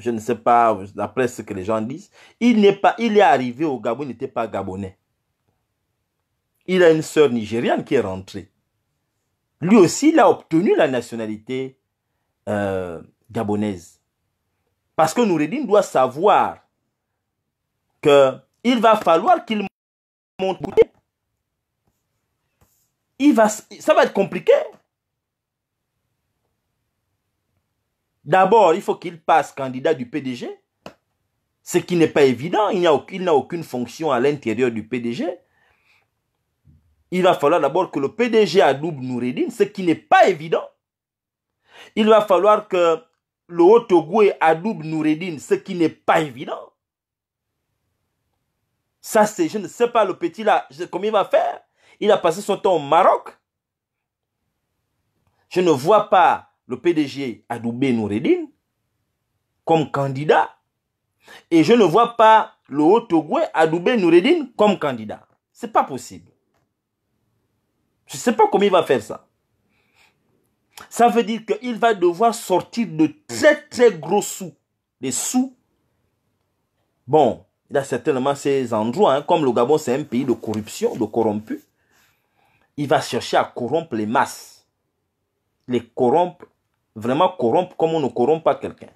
je ne sais pas, d'après ce que les gens disent, il n'est pas, il est arrivé au Gabon, il n'était pas gabonais. Il a une sœur nigériane qui est rentrée. Lui aussi, il a obtenu la nationalité euh, gabonaise. Parce que Noureddin doit savoir qu'il va falloir qu'il monte il va, ça va être compliqué. D'abord, il faut qu'il passe candidat du PDG, ce qui n'est pas évident. Il n'a aucune fonction à l'intérieur du PDG il va falloir d'abord que le PDG Adoub Noureddin, ce qui n'est pas évident, il va falloir que le haut togoué Adoub Noureddin, ce qui n'est pas évident, ça c'est, je ne sais pas le petit là, comment il va faire. Il a passé son temps au Maroc. Je ne vois pas le PDG Adoubé Noureddin comme candidat. Et je ne vois pas le haut togoué Adoubé Noureddin comme candidat. C'est pas possible. Je ne sais pas comment il va faire ça. Ça veut dire qu'il va devoir sortir de très très gros sous. Des sous. Bon, il a certainement ces endroits, hein. comme le Gabon, c'est un pays de corruption, de corrompus. Il va chercher à corrompre les masses. Les corrompre, vraiment corrompre comme on ne corrompt pas quelqu'un.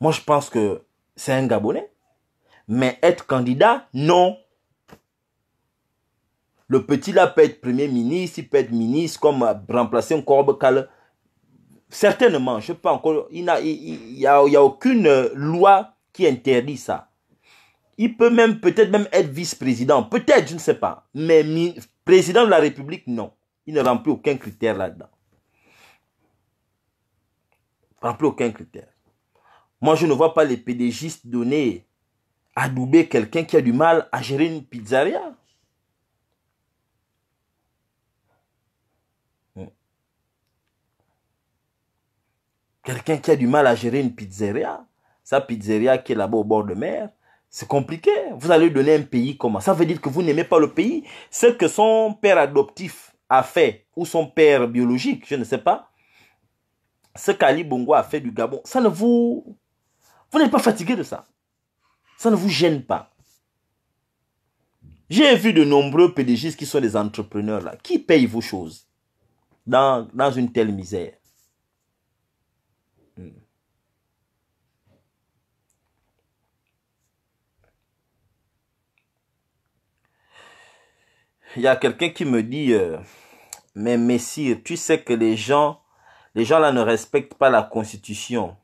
Moi, je pense que c'est un Gabonais. Mais être candidat, non. Le petit là peut être premier ministre, il peut être ministre, comme euh, remplacer un corbe cale. Certainement, je ne sais pas encore, il n'y a, aucune euh, loi qui interdit ça. Il peut même, peut-être même être vice-président, peut-être, je ne sais pas. Mais président de la République, non. Il ne remplit aucun critère là-dedans. Remplit aucun critère. Moi, je ne vois pas les pédégistes donner, adouber quelqu'un qui a du mal à gérer une pizzeria. Quelqu'un qui a du mal à gérer une pizzeria, sa pizzeria qui est là-bas au bord de mer, c'est compliqué. Vous allez donner un pays comment Ça veut dire que vous n'aimez pas le pays. Ce que son père adoptif a fait, ou son père biologique, je ne sais pas, ce qu'Ali Bongo a fait du Gabon, ça ne vous... Vous n'êtes pas fatigué de ça. Ça ne vous gêne pas. J'ai vu de nombreux PDG qui sont des entrepreneurs là, qui payent vos choses dans une telle misère. il y a quelqu'un qui me dit, euh, mais Messire, tu sais que les gens, les gens là ne respectent pas la constitution.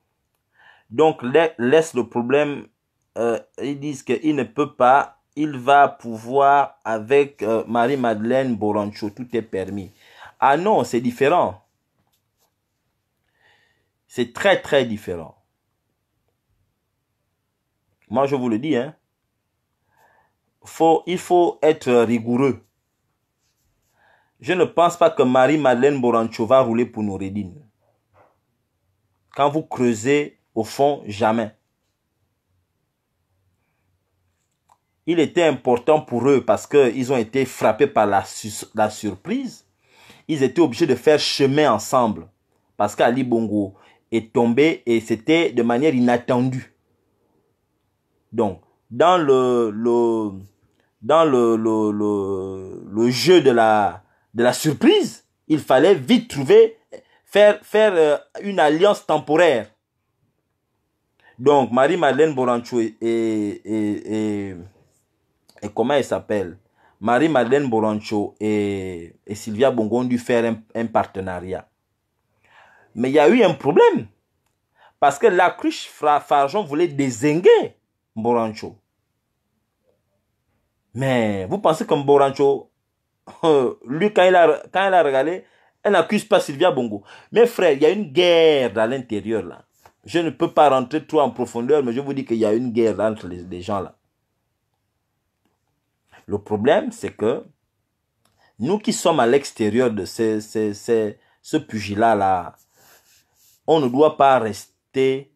Donc laisse le problème. Euh, ils disent qu'il ne peut pas. Il va pouvoir avec euh, Marie-Madeleine Borancho. Tout est permis. Ah non, c'est différent. C'est très très différent. Moi je vous le dis, hein. Faut, il faut être rigoureux. Je ne pense pas que Marie-Madeleine Boranchova va rouler pour Noureddin. Quand vous creusez au fond, jamais. Il était important pour eux parce qu'ils ont été frappés par la, surprise. Ils étaient obligés de faire chemin ensemble parce qu'Ali Bongo est tombé et c'était de manière inattendue. Donc, dans le, dans le, jeu de la de la surprise, il fallait vite trouver, faire, faire euh, une alliance temporaire. Donc, Marie-Madeleine Borancho et, et, comment elle s'appelle Marie-Madeleine Borancho et, Sylvia Bongon ont dû faire un, partenariat. Mais il y a eu un problème. Parce que la cruche Farjon voulait désinguer Borancho. Mais vous pensez que Borancho euh, lui, quand il, a, quand regardé, elle n'accuse pas Sylvia Bongo. Mais frère, il y a une guerre à l'intérieur là. Je ne peux pas rentrer trop en profondeur, mais je vous dis qu'il y a une guerre entre les, gens là. Le problème, c'est que nous qui sommes à l'extérieur de ce pugilat là, on ne doit pas rester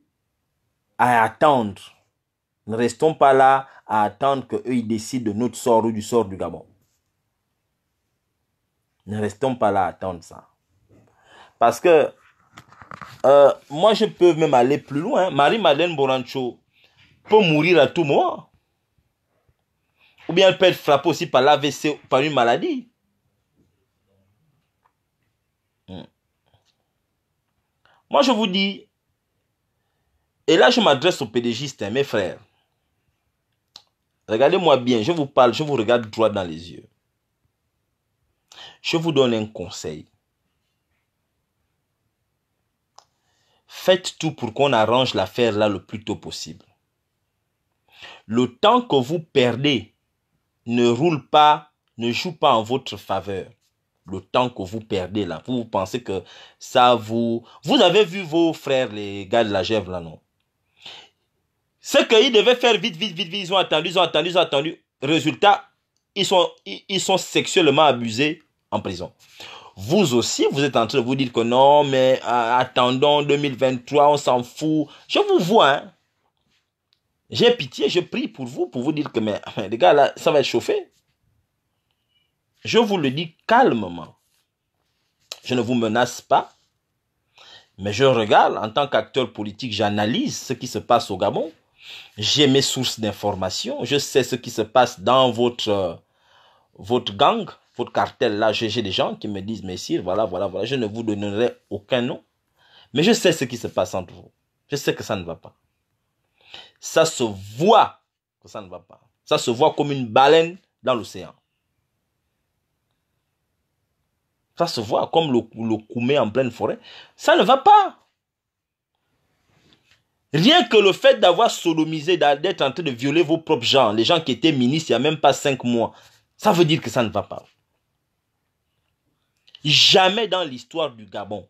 à attendre. Ne restons pas là à attendre qu'eux décident de notre sort ou du sort du Gabon. Ne restons pas là à attendre ça. Parce que euh, moi, je peux même aller plus loin. Marie-Madeleine Borancho peut mourir à tout moment. Ou bien elle peut être frappée aussi par l'AVC ou par une maladie. Hmm. Moi, je vous dis, et là, je m'adresse au pédégistes, hein, mes frères. Regardez-moi bien, je vous parle, je vous regarde droit dans les yeux. Je vous donne un conseil. Faites tout pour qu'on arrange l'affaire là le plus tôt possible. Le temps que vous perdez ne roule pas, ne joue pas en votre faveur. Le temps que vous perdez là, vous, pensez que ça vous... Vous avez vu vos frères, les gars de la Gèvre là, non Ce qu'ils devaient faire vite, vite, vite, vite, ils ont attendu, ils ont attendu, ils ont attendu. Résultat, ils sont, ils sont sexuellement abusés en prison. Vous aussi, vous êtes en train de vous dire que non, mais euh, attendons 2023, on s'en fout. Je vous vois, hein. J'ai pitié, je prie pour vous, pour vous dire que, mais les gars, là, ça va être chauffé. Je vous le dis calmement. Je ne vous menace pas, mais je regarde, en tant qu'acteur politique, j'analyse ce qui se passe au Gabon. J'ai mes sources d'informations. Je sais ce qui se passe dans votre, euh, votre gang, votre cartel. Là, j'ai des gens qui me disent, messieurs, voilà, voilà, voilà. Je ne vous donnerai aucun nom. Mais je sais ce qui se passe entre vous. Je sais que ça ne va pas. Ça se voit que ça ne va pas. Ça se voit comme une baleine dans l'océan. Ça se voit comme le, le en pleine forêt. Ça ne va pas. Rien que le fait d'avoir solomisé, d'être en train de violer vos propres gens, les gens qui étaient ministres il n'y a même pas cinq mois, ça veut dire que ça ne va pas. Jamais dans l'histoire du Gabon,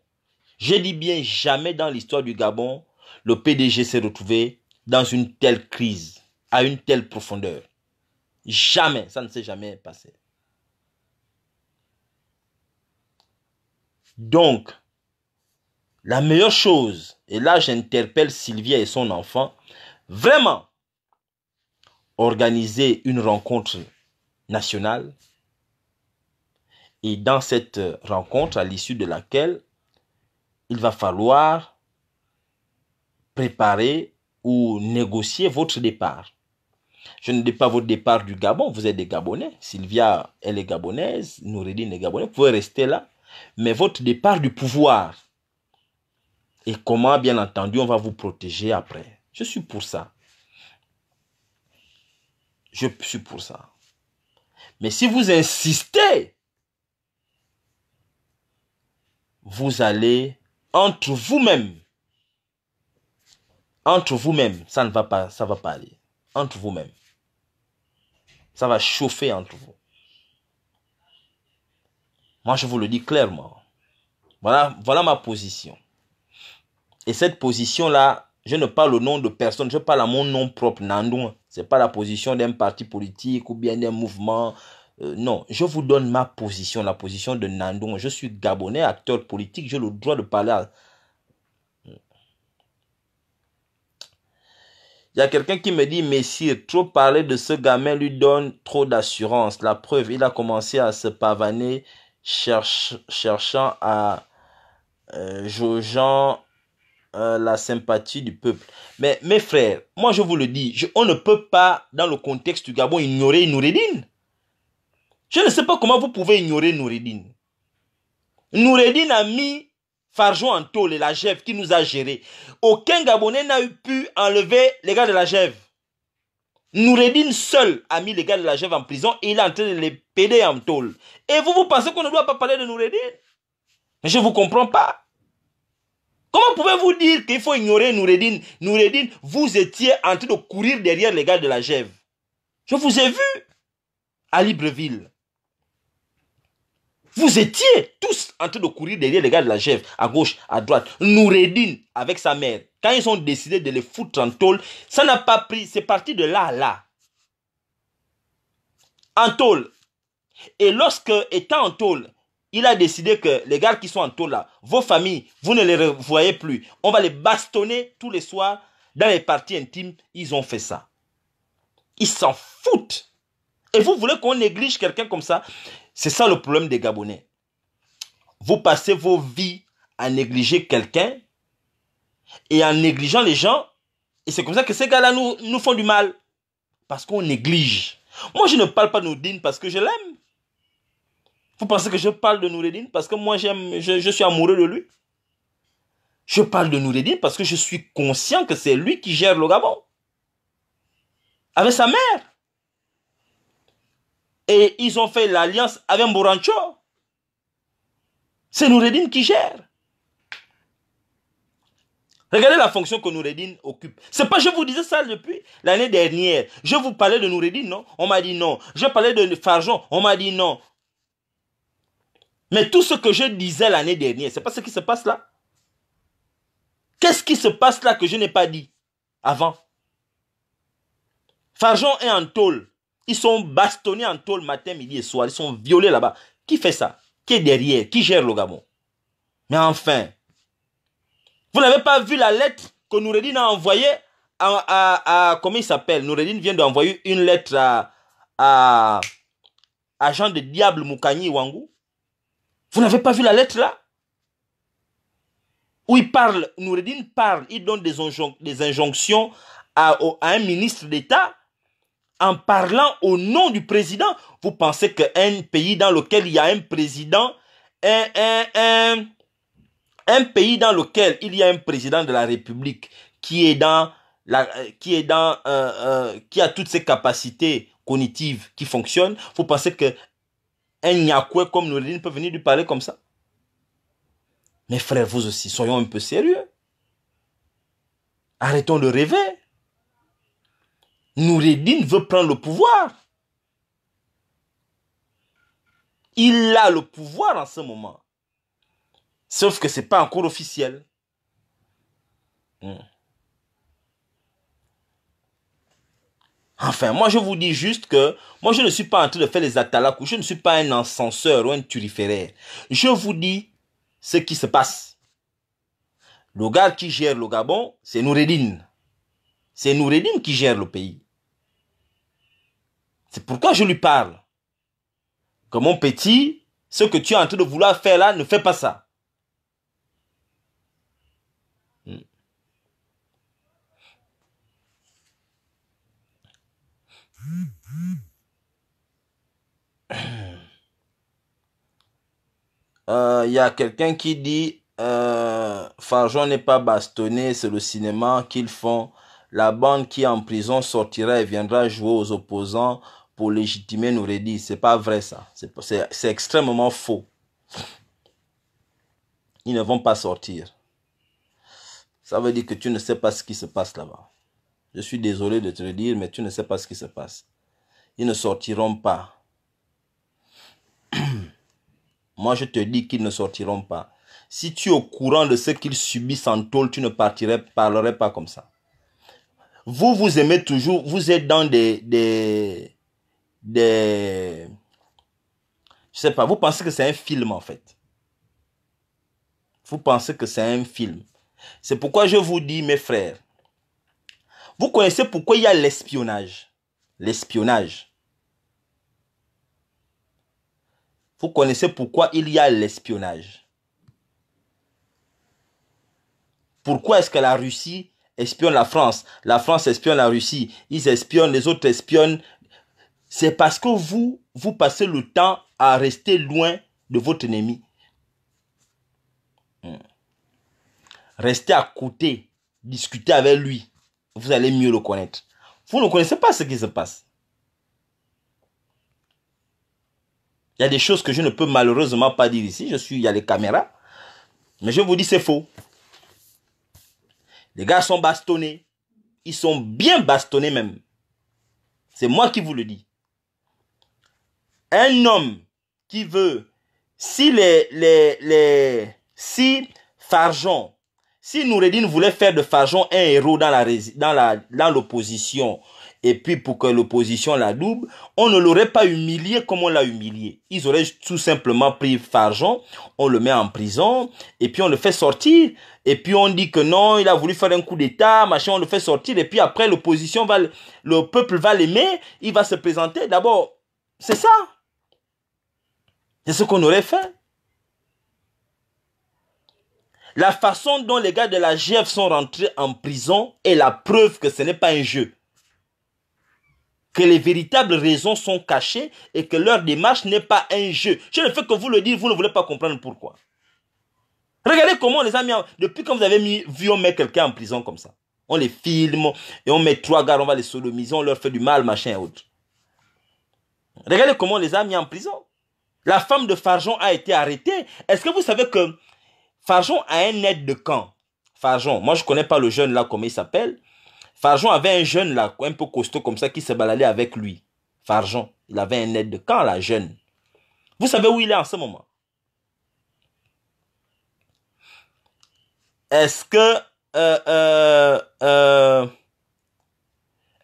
je dis bien jamais dans l'histoire du Gabon, le PDG s'est retrouvé dans une telle crise, à une telle profondeur. Jamais, ça ne s'est jamais passé. Donc, la meilleure chose, et là j'interpelle Sylvia et son enfant, vraiment, organiser une rencontre nationale et dans cette rencontre à l'issue de laquelle il va falloir préparer ou négocier votre départ. Je ne dis pas votre départ du Gabon, vous êtes des Gabonais. Sylvia, elle est gabonaise, Nourredine est gabonais, vous pouvez rester là. Mais votre départ du pouvoir, et comment, bien entendu, on va vous protéger après. Je suis pour ça. Je suis pour ça. Mais si vous insistez, vous allez entre vous-même. Entre vous-même, ça ne va pas, ça va pas aller. Entre vous-même. Ça va chauffer entre vous. Moi, je vous le dis clairement. Voilà, voilà ma position. Et cette position-là, je ne parle au nom de personne, je parle à mon nom propre, Nandou. Ce n'est pas la position d'un parti politique ou bien d'un mouvement. Euh, non, je vous donne ma position, la position de Nandou. Je suis gabonais, acteur politique, j'ai le droit de parler. À... Il y a quelqu'un qui me dit, Messire, trop parler de ce gamin lui donne trop d'assurance. La preuve, il a commencé à se pavaner cherchant à euh, euh, la sympathie du peuple. Mais mes frères, moi je vous le dis, on ne peut pas, dans le contexte du Gabon, ignorer Noureddin. Je ne sais pas comment vous pouvez ignorer Noureddin. Noureddin a mis Farjo en tôle et la Gève qui nous a gérés. Aucun Gabonais n'a pu enlever les gars de la Gève. Noureddin seul a mis les gars de la Gève en prison et il est en train de les péder en tôle. Et vous, vous pensez qu'on ne doit pas parler de Noureddin Mais je ne vous comprends pas pouvez-vous dire qu'il faut ignorer Noureddin Noureddin, vous étiez en train de courir derrière les gars de la Gève. Je vous ai vu à Libreville. Vous étiez tous en train de courir derrière les gars de la Gève, à gauche, à droite. Noureddin avec sa mère. Quand ils ont décidé de les foutre en tôle, ça n'a pas pris. C'est parti de là à là. En tôle. Et lorsque, étant en tôle, il a décidé que les gars qui sont en tour là, vos familles, vous ne les voyez plus. On va les bastonner tous les soirs dans les parties intimes. Ils ont fait ça. Ils s'en foutent. Et vous voulez qu'on néglige quelqu'un comme ça C'est ça le problème des Gabonais. Vous passez vos vies à négliger quelqu'un et en négligeant les gens. Et c'est comme ça que ces gars-là nous, font du mal. Parce qu'on néglige. Moi, je ne parle pas de parce que je l'aime. Vous pensez que je parle de Noureddin parce que moi j'aime, je, suis amoureux de lui Je parle de Noureddin parce que je suis conscient que c'est lui qui gère le Gabon. Avec sa mère. Et ils ont fait l'alliance avec Morancho. C'est Noureddin qui gère. Regardez la fonction que Noureddin occupe. C'est pas, je vous disais ça depuis l'année dernière. Je vous parlais de Noureddin, non On m'a dit non. Je parlais de Farjon, on m'a dit non. Mais tout ce que je disais l'année dernière, c'est pas ce qui se passe là. Qu'est-ce qui se passe là que je n'ai pas dit avant Fargeon est en tôle. Ils sont bastonnés en tôle matin, midi et soir. Ils sont violés là-bas. Qui fait ça Qui est derrière Qui gère le Gabon Mais enfin, vous n'avez pas vu la lettre que Noureddin a envoyée à, comment il s'appelle Noureddin vient d'envoyer une lettre à, à, de Diable Moukani Wangu. Vous n'avez pas vu la lettre là Où il parle, Noureddin parle, il donne des, injonctions à, un ministre d'État en parlant au nom du président. Vous pensez qu'un pays dans lequel il y a un président, un, un, pays dans lequel il y a un président de la République qui est dans la, qui est dans euh, euh, qui a toutes ses capacités cognitives qui fonctionnent, vous pensez que un Nyakwe comme Noureddin peut venir lui parler comme ça. Mes frères, vous aussi, soyons un peu sérieux. Arrêtons de rêver. Noureddin veut prendre le pouvoir. Il a le pouvoir en ce moment. Sauf que ce n'est pas encore officiel. Hmm. Enfin, moi je vous dis juste que moi je ne suis pas en train de faire les ou je ne suis pas un encenseur ou un turiféraire. Je vous dis ce qui se passe. Le gars qui gère le Gabon, c'est Noureddin. C'est Noureddin qui gère le pays. C'est pourquoi je lui parle. Que mon petit, ce que tu es en train de vouloir faire là, ne fais pas ça. Euh, il y a quelqu'un qui dit euh, Farjon n'est pas bastonné, c'est le cinéma qu'ils font. La bande qui est en prison sortira et viendra jouer aux opposants pour légitimer rédits. C'est pas vrai ça. C'est extrêmement faux. Ils ne vont pas sortir. Ça veut dire que tu ne sais pas ce qui se passe là-bas. Je suis désolé de te le dire, mais tu ne sais pas ce qui se passe. Ils ne sortiront pas. Moi, je te dis qu'ils ne sortiront pas. Si tu es au courant de ce qu'ils subissent en tôle, tu ne partirais, parlerais pas comme ça. Vous, vous aimez toujours, vous êtes dans des, des, des, je sais pas, vous pensez que c'est un film, en fait. Vous pensez que c'est un film. C'est pourquoi je vous dis, mes frères, vous connaissez pourquoi il y a l'espionnage. L'espionnage. Vous connaissez pourquoi il y a l'espionnage. Pourquoi est-ce que la Russie espionne la France La France espionne la Russie. Ils espionnent, les autres espionnent. C'est parce que vous, vous passez le temps à rester loin de votre ennemi. Hmm. Restez à côté, discutez avec lui. Vous allez mieux le connaître. Vous ne connaissez pas ce qui se passe. Il y a des choses que je ne peux malheureusement pas dire ici. Je suis, il y a les caméras. Mais je vous dis, c'est faux. Les gars sont bastonnés. Ils sont bien bastonnés même. C'est moi qui vous le dis. Un homme qui veut, si les, les, les si Farjon, si Noureddin voulait faire de Farjon un héros dans la dans la dans l'opposition, et puis pour que l'opposition la double, on ne l'aurait pas humilié comme on l'a humilié. Ils auraient tout simplement pris Farjon, on le met en prison, et puis on le fait sortir, et puis on dit que non, il a voulu faire un coup d'État, machin, on le fait sortir, et puis après l'opposition va, le peuple va l'aimer, il va se présenter. D'abord, c'est ça. C'est ce qu'on aurait fait. La façon dont les gars de la GF sont rentrés en prison est la preuve que ce n'est pas un jeu que les véritables raisons sont cachées et que leur démarche n'est pas un jeu. Je ne fais que vous le dire, vous ne voulez pas comprendre pourquoi. Regardez comment on les a mis Depuis quand vous avez mis, vu, on met quelqu'un en prison comme ça. On les filme et on met trois gars, on va les sodomiser, on leur fait du mal, machin et autre. Regardez comment on les a mis en prison. La femme de Farjon a été arrêtée. Est-ce que vous savez que Farjon a un aide de camp Farjon, moi je ne connais pas le jeune là, comment il s'appelle. Farjon avait un jeune là, un peu costaud comme ça, qui se baladait avec lui. Farjon, il avait un aide de camp la jeune. Vous savez où il est en ce moment Est-ce que euh, euh, euh,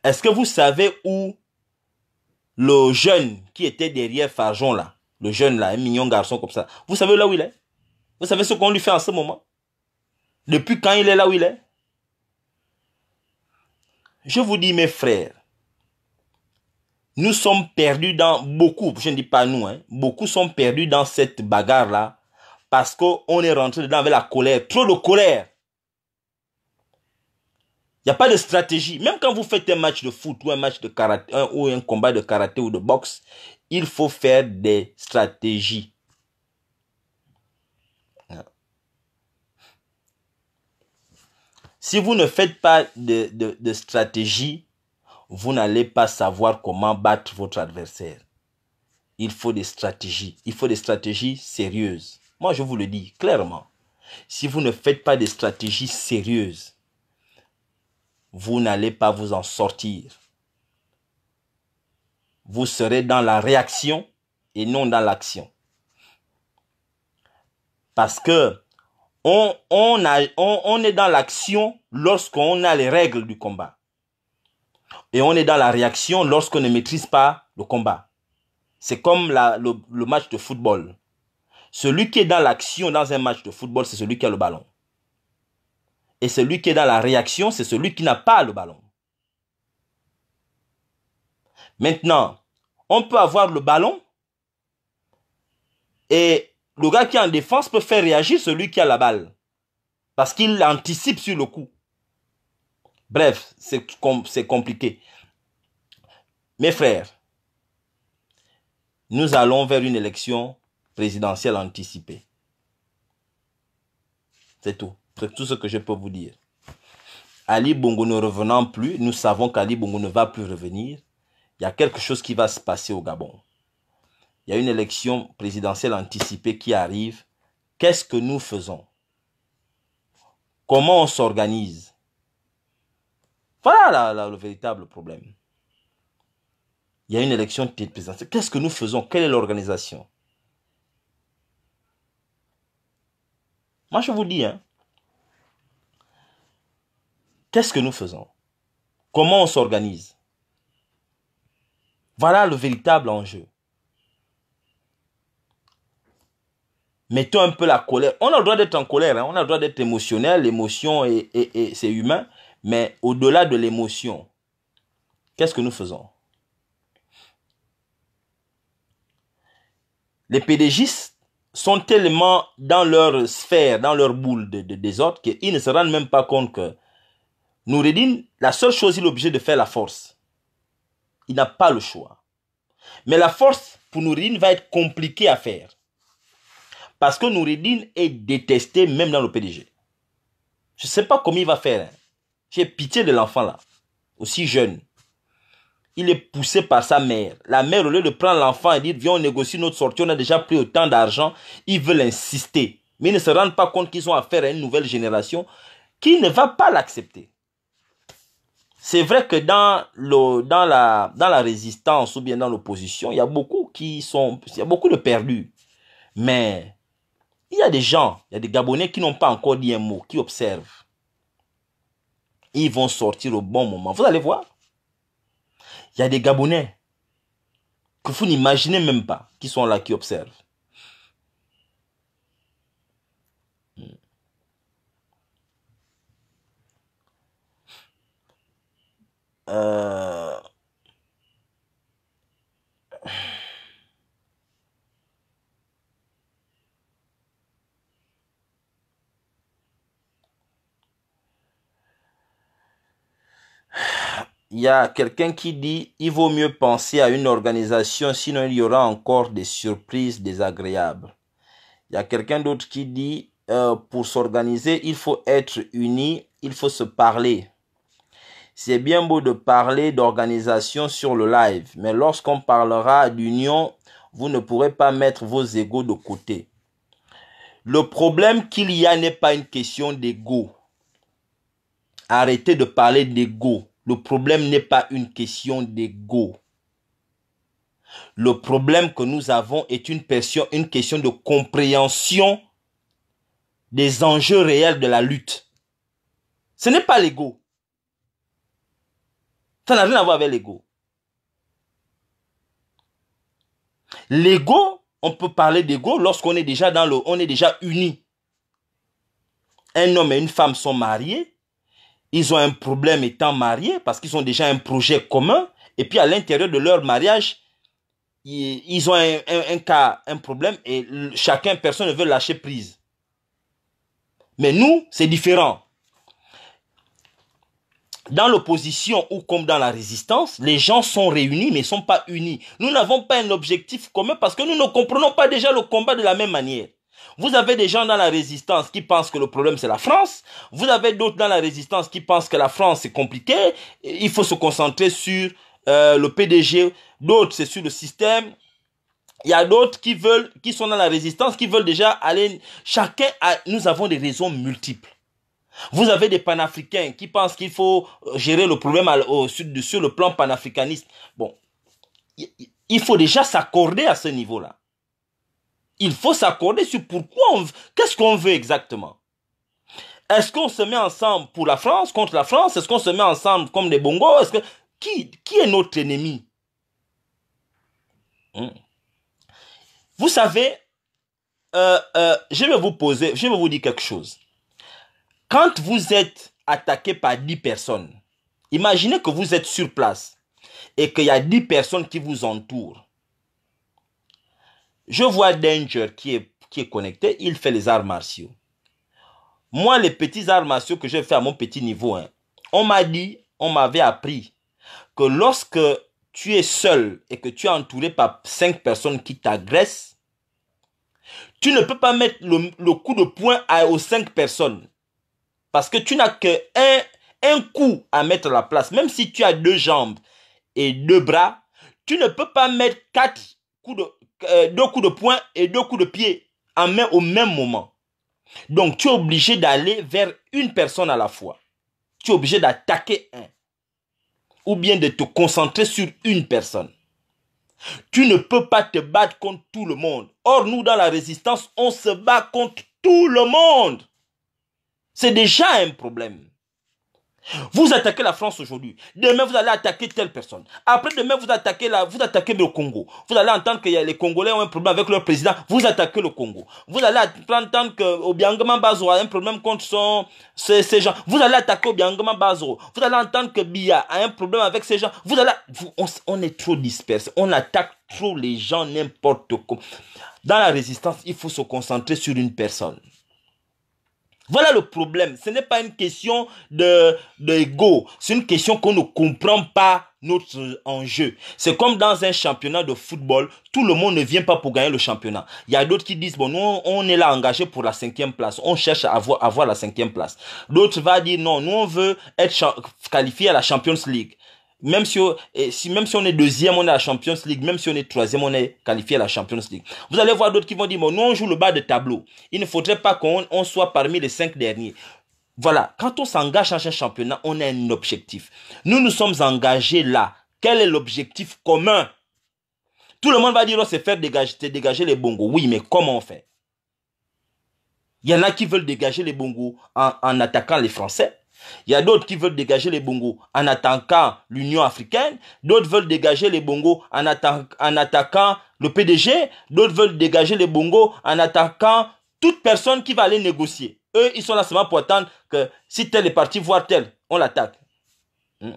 est-ce que vous savez où le jeune qui était derrière Farjon là, le jeune là, un mignon garçon comme ça, vous savez là où il est Vous savez ce qu'on lui fait en ce moment Depuis quand il est là où il est je vous dis, mes frères, nous sommes perdus dans beaucoup, je ne dis pas nous, hein, beaucoup sont perdus dans cette bagarre-là parce qu'on est rentré dedans avec la colère, trop de colère. Il n'y a pas de stratégie. Même quand vous faites un match de foot ou un match de karaté, ou un combat de karaté ou de boxe, il faut faire des stratégies. Si vous ne faites pas de, stratégie, vous n'allez pas savoir comment battre votre adversaire. Il faut des stratégies. Il faut des stratégies sérieuses. Moi, je vous le dis clairement. Si vous ne faites pas des stratégies sérieuses, vous n'allez pas vous en sortir. Vous serez dans la réaction et non dans l'action. Parce que on, on, est dans l'action lorsqu'on a les règles du combat. Et on est dans la réaction lorsqu'on ne maîtrise pas le combat. C'est comme le match de football. Celui qui est dans l'action dans un match de football, c'est celui qui a le ballon. Et celui qui est dans la réaction, c'est celui qui n'a pas le ballon. Maintenant, on peut avoir le ballon et le gars qui est en défense peut faire réagir celui qui a la balle. Parce qu'il anticipe sur le coup. Bref, c'est compliqué. Mes frères, nous allons vers une élection présidentielle anticipée. C'est tout. C'est tout ce que je peux vous dire. Ali Bongo ne revenant plus, nous savons qu'Ali Bongo ne va plus revenir. Il y a quelque chose qui va se passer au Gabon il y a une élection présidentielle anticipée qui arrive. Qu'est-ce que nous faisons Comment on s'organise Voilà le véritable problème. Il y a une élection présidentielle. Qu'est-ce que nous faisons Quelle est l'organisation Moi, je vous dis, hein. qu'est-ce que nous faisons Comment on s'organise Voilà le véritable enjeu. mettons un peu la colère. On a le droit d'être en colère, hein. on a le droit d'être émotionnel, l'émotion c'est humain, mais au-delà de l'émotion, qu'est-ce que nous faisons Les pédagogistes sont tellement dans leur sphère, dans leur boule de, désordre qu'ils ne se rendent même pas compte que Nouridine, la seule chose, il est obligé de faire la force. Il n'a pas le choix. Mais la force, pour Noureddin, va être compliquée à faire. Parce que Nouridine est détesté même dans le PDG. Je ne sais pas comment il va faire. Hein. J'ai pitié de l'enfant là, aussi jeune. Il est poussé par sa mère. La mère, au lieu de prendre l'enfant et dire Viens, on négocie notre sortie, on a déjà pris autant d'argent, ils veulent insister. Mais ils ne se rendent pas compte qu'ils ont affaire à une nouvelle génération qui ne va pas l'accepter. C'est vrai que dans, le, dans, la, dans la résistance ou bien dans l'opposition, il y a beaucoup qui sont. Il y a beaucoup de perdus. Mais il y a des gens, il y a des Gabonais qui n'ont pas encore dit un mot, qui observent. Ils vont sortir au bon moment. Vous allez voir. Il y a des Gabonais que vous n'imaginez même pas, qui sont là, qui observent. Hmm. Euh... il y a quelqu'un qui dit il vaut mieux penser à une organisation, sinon il y aura encore des surprises désagréables. Il y a quelqu'un d'autre qui dit euh, pour s'organiser, il faut être uni, il faut se parler. C'est bien beau de parler d'organisation sur le live, mais lorsqu'on parlera d'union, vous ne pourrez pas mettre vos égaux de côté. Le problème qu'il y a n'est pas une question d'ego. Arrêtez de parler d'ego le problème n'est pas une question d'ego. Le problème que nous avons est une question, une question de compréhension des enjeux réels de la lutte. Ce n'est pas l'ego. Ça n'a rien à voir avec l'ego. L'ego, on peut parler d'ego lorsqu'on est déjà dans le, on est déjà uni. Un homme et une femme sont mariés, ils ont un problème étant mariés parce qu'ils ont déjà un projet commun. Et puis à l'intérieur de leur mariage, ils ont un, cas, un problème et chacun, personne ne veut lâcher prise. Mais nous, c'est différent. Dans l'opposition ou comme dans la résistance, les gens sont réunis mais ne sont pas unis. Nous n'avons pas un objectif commun parce que nous ne comprenons pas déjà le combat de la même manière. Vous avez des gens dans la résistance qui pensent que le problème c'est la France. Vous avez d'autres dans la résistance qui pensent que la France c'est compliqué. Il faut se concentrer sur euh, le PDG. D'autres c'est sur le système. Il y a d'autres qui veulent, qui sont dans la résistance, qui veulent déjà aller. Chacun nous avons des raisons multiples. Vous avez des panafricains qui pensent qu'il faut euh, gérer le problème sur le plan panafricaniste. Bon, il faut déjà s'accorder à ce niveau-là il faut s'accorder sur pourquoi on qu'est-ce qu'on veut exactement. Est-ce qu'on se met ensemble pour la France, contre la France Est-ce qu'on se met ensemble comme les Bongos est qui, qui est notre ennemi hmm. Vous savez, euh, euh, je vais vous poser, je vais vous dire quelque chose. Quand vous êtes attaqué par 10 personnes, imaginez que vous êtes sur place et qu'il y a 10 personnes qui vous entourent. Je vois Danger qui est, qui est connecté, il fait les arts martiaux. Moi, les petits arts martiaux que j'ai fais à mon petit niveau, hein, on m'a dit, on m'avait appris que lorsque tu es seul et que tu es entouré par cinq personnes qui t'agressent, tu ne peux pas mettre le, coup de poing aux cinq personnes. Parce que tu n'as qu'un un coup à mettre à la place. Même si tu as deux jambes et deux bras, tu ne peux pas mettre quatre coups de, euh, deux coups de poing et deux coups de pied en main au même moment. Donc tu es obligé d'aller vers une personne à la fois. Tu es obligé d'attaquer un. Ou bien de te concentrer sur une personne. Tu ne peux pas te battre contre tout le monde. Or, nous, dans la résistance, on se bat contre tout le monde. C'est déjà un problème. Vous attaquez la France aujourd'hui. Demain, vous allez attaquer telle personne. Après demain, vous attaquez, vous attaquez le Congo. Vous allez entendre que les Congolais ont un problème avec leur président. Vous attaquez le Congo. Vous allez entendre que Obiangama Bazo a un problème contre ces, gens. Vous allez attaquer Obiangama Bazo. Vous allez entendre que Bia a un problème avec ces gens. on, est trop dispersé. On attaque trop les gens n'importe quoi. Dans la résistance, il faut se concentrer sur une personne. Voilà le problème. Ce n'est pas une question de, C'est une question qu'on ne comprend pas notre enjeu. C'est comme dans un championnat de football, tout le monde ne vient pas pour gagner le championnat. Il y a d'autres qui disent, bon, nous, on est là engagé pour la cinquième place. On cherche à avoir, à avoir la cinquième place. D'autres vont dire, non, nous, on veut être qualifié à la Champions League. Même si, on est deuxième, on est à la Champions League. Même si on est troisième, on est qualifié à la Champions League. Vous allez voir d'autres qui vont dire, nous, on joue le bas de tableau. Il ne faudrait pas qu'on soit parmi les cinq derniers. Voilà, quand on s'engage dans un championnat, on a un objectif. Nous nous sommes engagés là. Quel est l'objectif commun Tout le monde va dire, oh, c'est faire dégager, les bongos. Oui, mais comment on fait Il y en a qui veulent dégager les bongos en attaquant les Français. Il y a d'autres qui veulent dégager les bongos en attaquant l'Union africaine. D'autres veulent dégager les bongos en, attaquant le PDG. D'autres veulent dégager les bongos en attaquant toute personne qui va aller négocier. Eux, ils sont là seulement pour attendre que si tel est parti, voir tel, on l'attaque. Hmm.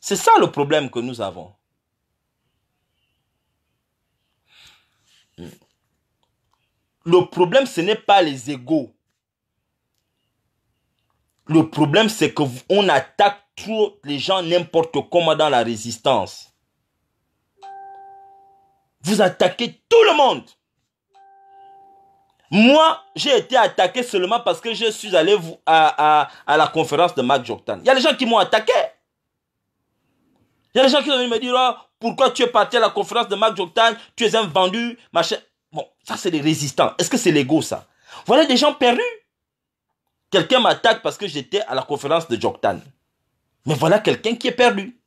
C'est ça le problème que nous avons. Hmm. Le problème, ce n'est pas les égaux. Le problème, c'est qu'on attaque trop les gens n'importe comment dans la résistance. Vous attaquez tout le monde. Moi, j'ai été attaqué seulement parce que je suis allé à, à, la conférence de Mac Joktan. Il y a des gens qui m'ont attaqué. Il y a des gens qui m'ont dit me dire oh, pourquoi tu es parti à la conférence de Mac Joktan, tu es un vendu, machin. Bon, ça c'est des résistants. Est-ce que c'est l'ego ça Voilà des gens perdus. Quelqu'un m'attaque parce que j'étais à la conférence de Joktan. Mais voilà quelqu'un qui est perdu.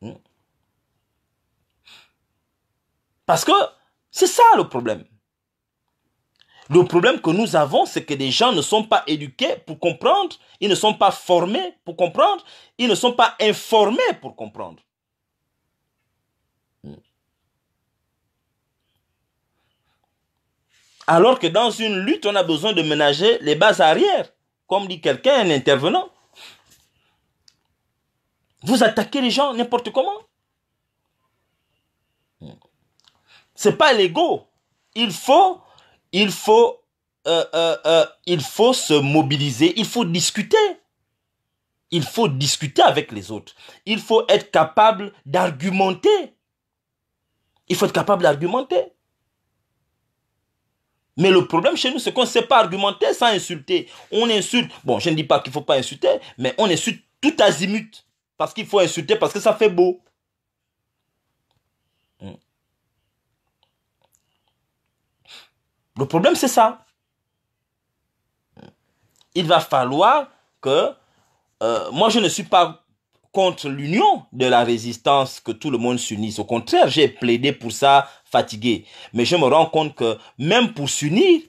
Hmm. Parce que c'est ça le problème. Le problème que nous avons, c'est que des gens ne sont pas éduqués pour comprendre, ils ne sont pas formés pour comprendre, ils ne sont pas informés pour comprendre. Alors que dans une lutte, on a besoin de ménager les bases arrière. comme dit quelqu'un, un intervenant. Vous attaquez les gens n'importe comment. C'est pas l'ego. Il faut, il faut, euh, euh, euh, il faut se mobiliser. Il faut discuter. Il faut discuter avec les autres. Il faut être capable d'argumenter. Il faut être capable d'argumenter. Mais le problème chez nous, c'est qu'on ne sait pas argumenter sans insulter. On insulte. Bon, je ne dis pas qu'il ne faut pas insulter, mais on insulte tout azimut. Parce qu'il faut insulter, parce que ça fait beau. Hmm. Le problème, c'est ça. Hmm. Il va falloir que... Euh, moi, je ne suis pas contre l'union de la résistance, que tout le monde s'unisse. Au contraire, j'ai plaidé pour ça, fatigué. Mais je me rends compte que même pour s'unir,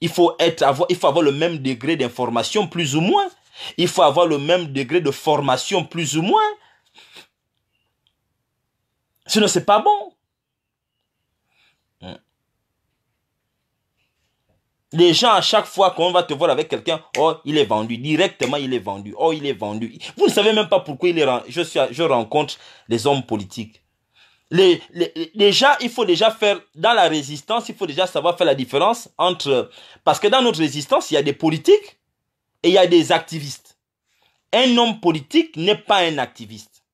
il faut, être, avoir, il faut avoir le même degré d'information, plus ou moins. Il faut avoir le même degré de formation, plus ou moins. Sinon, c'est pas bon. Les gens, à chaque fois qu'on va te voir avec quelqu'un, oh, il est vendu. Directement, il est vendu. Oh, il est vendu. Vous ne savez même pas pourquoi il est Je, suis, je rencontre les hommes politiques. déjà, il faut déjà faire, dans la résistance, il faut déjà savoir faire la différence entre, parce que dans notre résistance, il y a des politiques et il y a des activistes. Un homme politique n'est pas un activiste.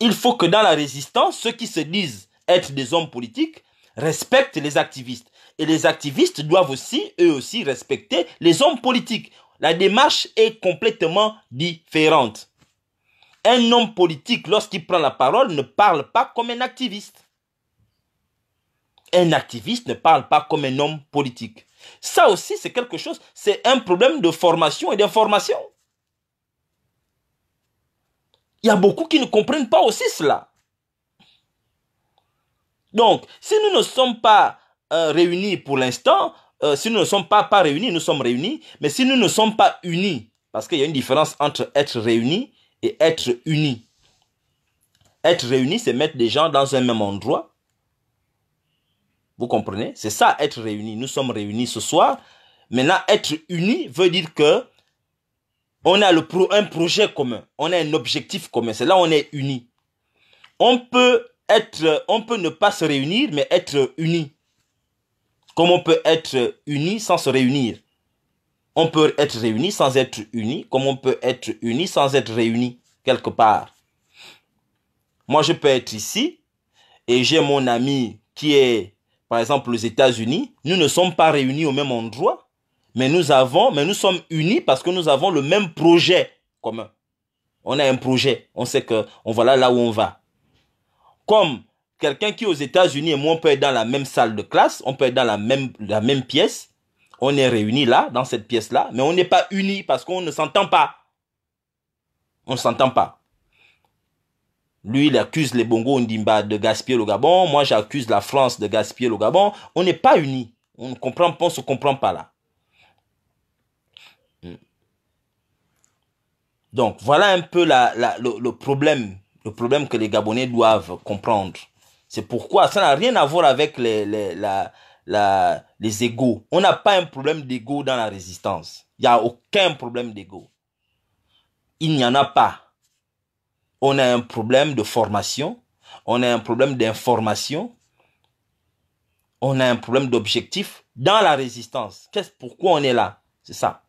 Il faut que dans la résistance, ceux qui se disent être des hommes politiques respecte les activistes. Et les activistes doivent aussi, eux aussi, respecter les hommes politiques. La démarche est complètement différente. Un homme politique, lorsqu'il prend la parole, ne parle pas comme un activiste. Un activiste ne parle pas comme un homme politique. Ça aussi, c'est quelque chose, c'est un problème de formation et d'information. Il y a beaucoup qui ne comprennent pas aussi cela. Donc, si nous ne sommes pas euh, réunis pour l'instant, euh, si nous ne sommes pas, pas réunis, nous sommes réunis, mais si nous ne sommes pas unis, parce qu'il y a une différence entre être réunis et être unis. Être réunis, c'est mettre des gens dans un même endroit. Vous comprenez C'est ça, être réunis. Nous sommes réunis ce soir. Maintenant, être unis veut dire que on a un projet commun, on a un objectif commun. C'est là où on est unis. On peut on peut ne pas se réunir, mais être uni. Comme on peut être uni sans se réunir. On peut être réuni sans être unis, comme on peut être uni sans être réuni quelque part. Moi, je peux être ici et j'ai mon ami qui est, par exemple, aux États-Unis. Nous ne sommes pas réunis au même endroit, mais nous avons, mais nous sommes unis parce que nous avons le même projet commun. On a un projet. On sait que, on voilà là où on va. Comme quelqu'un qui aux États-Unis et moi, on peut être dans la même salle de classe, on peut être dans la même, pièce, on est réunis là, dans cette pièce-là, mais on n'est pas unis parce qu'on ne s'entend pas. On ne s'entend pas. Lui, il accuse les Bongo Ndimba de gaspiller le Gabon. Moi, j'accuse la France de gaspiller le Gabon. On n'est pas unis. On ne comprend pas, on se comprend pas là. Hmm. Donc, voilà un peu le problème le problème que les Gabonais doivent comprendre. C'est pourquoi ça n'a rien à voir avec les, les, la, égaux. On n'a pas un problème d'ego dans la résistance. Il n'y a aucun problème d'ego. Il n'y en a pas. On a un problème de formation. On a un problème d'information. On a un problème d'objectif dans la résistance. Qu'est-ce pourquoi on est là C'est ça.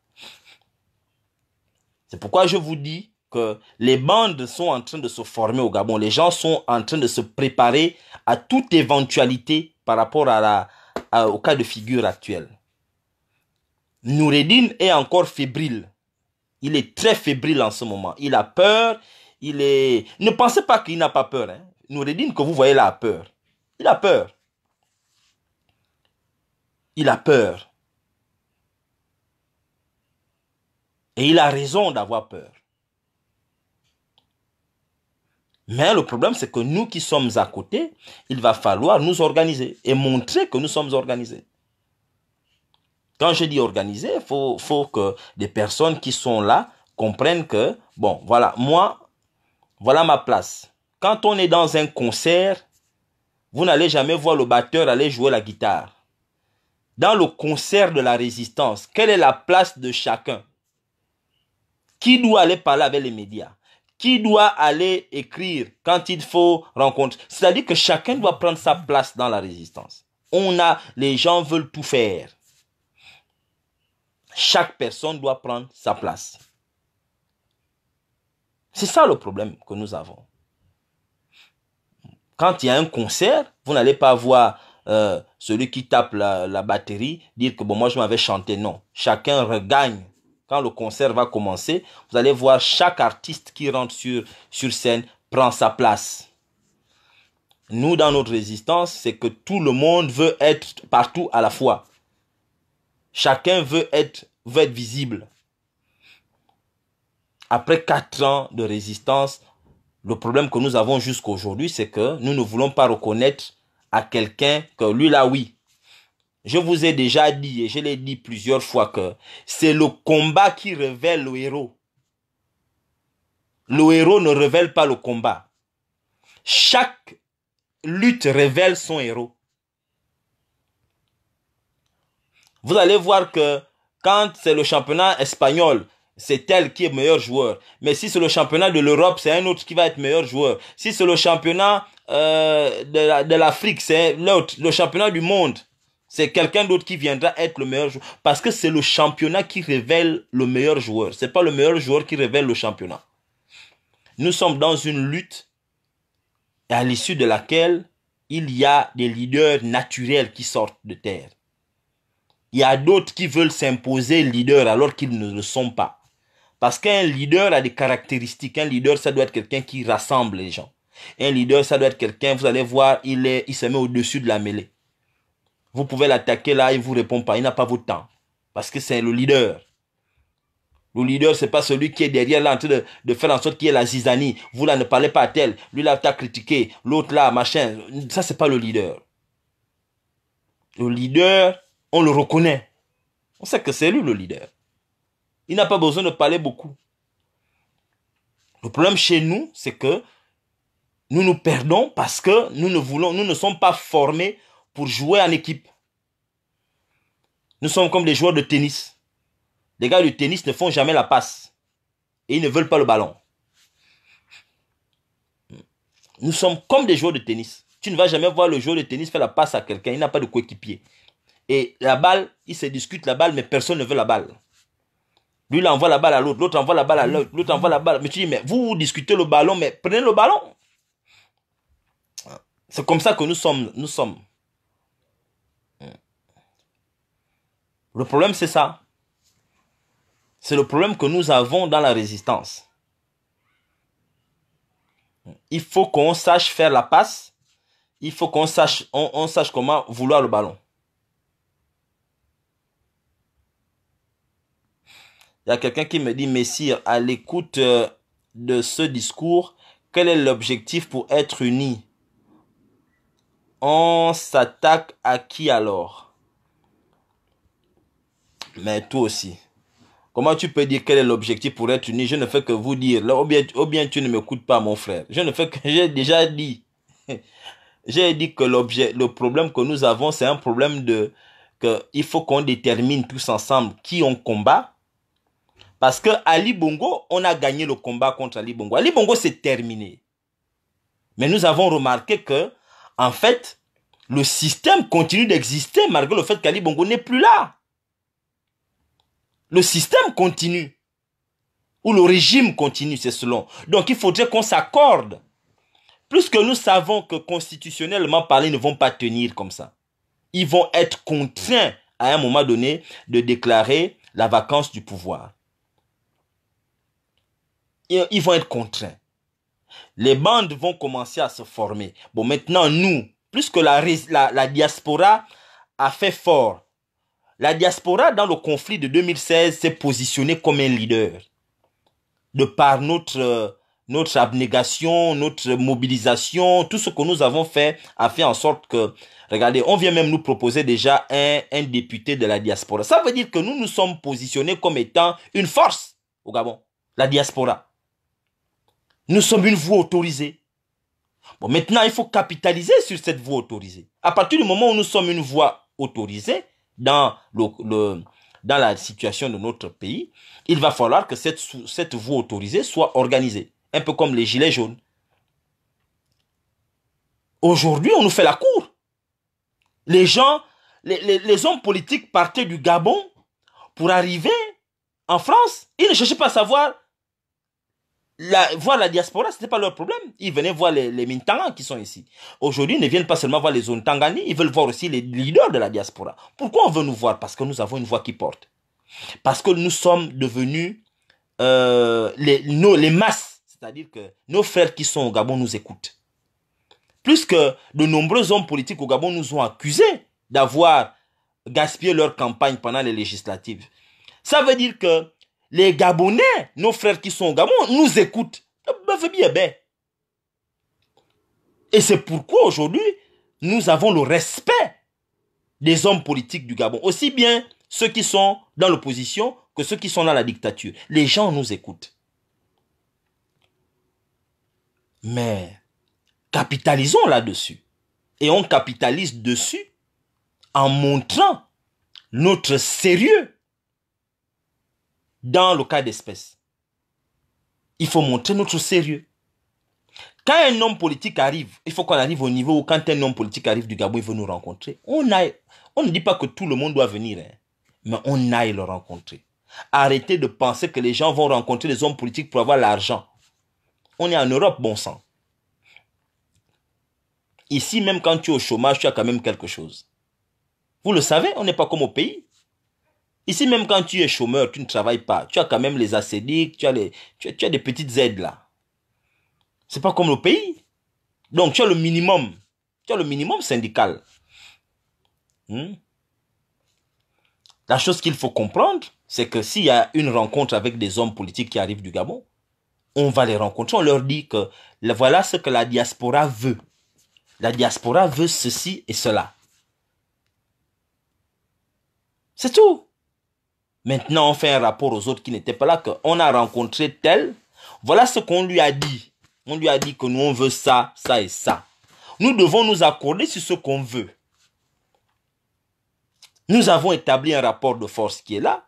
C'est pourquoi je vous dis que les bandes sont en train de se former au Gabon. Les gens sont en train de se préparer à toute éventualité par rapport à la, au cas de figure actuel. Noureddin est encore fébrile. Il est très fébrile en ce moment. Il a peur. Il est. Ne pensez pas qu'il n'a pas peur. Hein. Noureddin que vous voyez là a peur. Il a peur. Il a peur. Et il a raison d'avoir peur. Mais le problème, c'est que nous qui sommes à côté, il va falloir nous organiser et montrer que nous sommes organisés. Quand je dis organiser, il faut, faut que des personnes qui sont là comprennent que, bon, voilà, moi, voilà ma place. Quand on est dans un concert, vous n'allez jamais voir le batteur aller jouer la guitare. Dans le concert de la résistance, quelle est la place de chacun Qui doit aller parler avec les médias qui doit aller écrire quand il faut rencontrer. C'est-à-dire que chacun doit prendre sa place dans la résistance. On a, les gens veulent tout faire. Chaque personne doit prendre sa place. C'est ça le problème que nous avons. Quand il y a un concert, vous n'allez pas voir euh, celui qui tape la, la batterie dire que bon, moi je m'avais chanté. Non. Chacun regagne quand le concert va commencer, vous allez voir chaque artiste qui rentre sur, sur scène prend sa place. Nous, dans notre résistance, c'est que tout le monde veut être partout à la fois. Chacun veut être, veut visible. Après quatre ans de résistance, le problème que nous avons jusqu'aujourd'hui, c'est que nous ne voulons pas reconnaître à quelqu'un que lui, là, oui, je vous ai déjà dit, et je l'ai dit plusieurs fois, que c'est le combat qui révèle le héros. Le héros ne révèle pas le combat. Chaque lutte révèle son héros. Vous allez voir que quand c'est le championnat espagnol, c'est elle qui est meilleur joueur. Mais si c'est le championnat de l'Europe, c'est un autre qui va être meilleur joueur. Si c'est le championnat euh, de l'Afrique, c'est l'autre. Le championnat du monde, c'est quelqu'un d'autre qui viendra être le meilleur joueur. Parce que c'est le championnat qui révèle le meilleur joueur. C'est pas le meilleur joueur qui révèle le championnat. Nous sommes dans une lutte à l'issue de laquelle il y a des leaders naturels qui sortent de terre. Il y a d'autres qui veulent s'imposer leader alors qu'ils ne le sont pas. Parce qu'un leader a des caractéristiques. Un leader, ça doit être quelqu'un qui rassemble les gens. Un leader, ça doit être quelqu'un, vous allez voir, il, est, il se met au-dessus de la mêlée. Vous pouvez l'attaquer là, il ne vous répond pas, il n'a pas votre temps. Parce que c'est le leader. Le leader, ce n'est pas celui qui est derrière là en train de, faire en sorte qu'il y ait la zizanie. Vous là, ne parlez pas à tel. Lui là, t'as critiqué. L'autre là, machin. Ça, ce n'est pas le leader. Le leader, on le reconnaît. On sait que c'est lui le leader. Il n'a pas besoin de parler beaucoup. Le problème chez nous, c'est que nous nous perdons parce que nous ne voulons, nous ne sommes pas formés pour jouer en équipe. Nous sommes comme des joueurs de tennis. Les gars du tennis ne font jamais la passe. Et ils ne veulent pas le ballon. Nous sommes comme des joueurs de tennis. Tu ne vas jamais voir le joueur de tennis faire la passe à quelqu'un. Il n'a pas de coéquipier. Et la balle, il se discute la balle, mais personne ne veut la balle. Lui, il envoie la balle à l'autre, l'autre envoie la balle à l'autre, l'autre envoie la balle. Mais tu dis, mais vous discutez le ballon, mais prenez le ballon. C'est comme ça que nous sommes. Nous sommes. Le problème, c'est ça. C'est le problème que nous avons dans la résistance. Il faut qu'on sache faire la passe. Il faut qu'on sache, on, sache comment vouloir le ballon. Il y a quelqu'un qui me dit, Messire, à l'écoute euh, de ce discours, quel est l'objectif pour être uni On s'attaque à qui alors mais toi aussi, comment tu peux dire quel est l'objectif pour être uni Je ne fais que vous dire, là, ou, bien, tu ne m'écoutes pas, mon frère. Je ne fais que, j'ai déjà dit, j'ai dit que l'objet, le problème que nous avons, c'est un problème de, que il faut qu'on détermine tous ensemble qui on combat. Parce que Ali Bongo, on a gagné le combat contre Ali Bongo. Ali Bongo, c'est terminé. Mais nous avons remarqué que, en fait, le système continue d'exister malgré le fait qu'Ali Bongo n'est plus là. Le système continue. Ou le régime continue, c'est selon. Donc il faudrait qu'on s'accorde. Puisque nous savons que constitutionnellement parler ils ne vont pas tenir comme ça. Ils vont être contraints à un moment donné de déclarer la vacance du pouvoir. Ils vont être contraints. Les bandes vont commencer à se former. Bon, maintenant, nous, plus que la diaspora a fait fort, la diaspora, dans le conflit de 2016, s'est positionnée comme un leader. De par notre, euh, notre abnégation, notre mobilisation, tout ce que nous avons fait a fait en sorte que, regardez, on vient même nous proposer déjà un, un député de la diaspora. Ça veut dire que nous nous sommes positionnés comme étant une force au Gabon, la diaspora. Nous sommes une voix autorisée. Bon, maintenant, il faut capitaliser sur cette voie autorisée. À partir du moment où nous sommes une voix autorisée, dans dans la situation de notre pays, il va falloir que cette, cette voie autorisée soit organisée, un peu comme les gilets jaunes. Aujourd'hui, on nous fait la cour. Les gens, les, les hommes politiques partaient du Gabon pour arriver en France. Ils ne cherchaient pas à savoir la, voir la diaspora, c'était pas leur problème. Ils venaient voir les, les qui sont ici. Aujourd'hui, ils ne viennent pas seulement voir les zones Tangani, ils veulent voir aussi les leaders de la diaspora. Pourquoi on veut nous voir Parce que nous avons une voix qui porte. Parce que nous sommes devenus euh, les, les masses. C'est-à-dire que nos frères qui sont au Gabon nous écoutent. Plus que de nombreux hommes politiques au Gabon nous ont accusés d'avoir gaspillé leur campagne pendant les législatives. Ça veut dire que les Gabonais, nos frères qui sont au Gabon, nous écoutent. Ben. Et c'est pourquoi aujourd'hui, nous avons le respect des hommes politiques du Gabon, aussi bien ceux qui sont dans l'opposition que ceux qui sont dans la dictature. Les gens nous écoutent. Mais capitalisons là-dessus. Et on capitalise dessus en montrant notre sérieux dans le cas d'espèce. Il faut montrer notre sérieux. Quand un homme politique arrive, il faut qu'on arrive au niveau où quand un homme politique arrive du Gabon, il veut nous rencontrer. On, on ne dit pas que tout le monde doit venir, hein, mais on aille le rencontrer. Arrêtez de penser que les gens vont rencontrer les hommes politiques pour avoir l'argent. On est en Europe, bon sang. Ici, même quand tu es au chômage, tu as quand même quelque chose. Vous le savez, on n'est pas comme au pays. Ici, même quand tu es chômeur, tu ne travailles pas. Tu as quand même les acédiques, tu as, les, tu as, des petites aides là. Ce n'est pas comme le pays. Donc, tu as le minimum. Tu as le minimum syndical. Hmm? La chose qu'il faut comprendre, c'est que s'il y a une rencontre avec des hommes politiques qui arrivent du Gabon, on va les rencontrer, on leur dit que voilà ce que la diaspora veut. La diaspora veut ceci et cela. C'est tout. Maintenant, on fait un rapport aux autres qui n'étaient pas là, qu'on a rencontré tel. Voilà ce qu'on lui a dit. On lui a dit que nous, on veut ça, ça et ça. Nous devons nous accorder sur ce qu'on veut. Nous avons établi un rapport de force qui est là.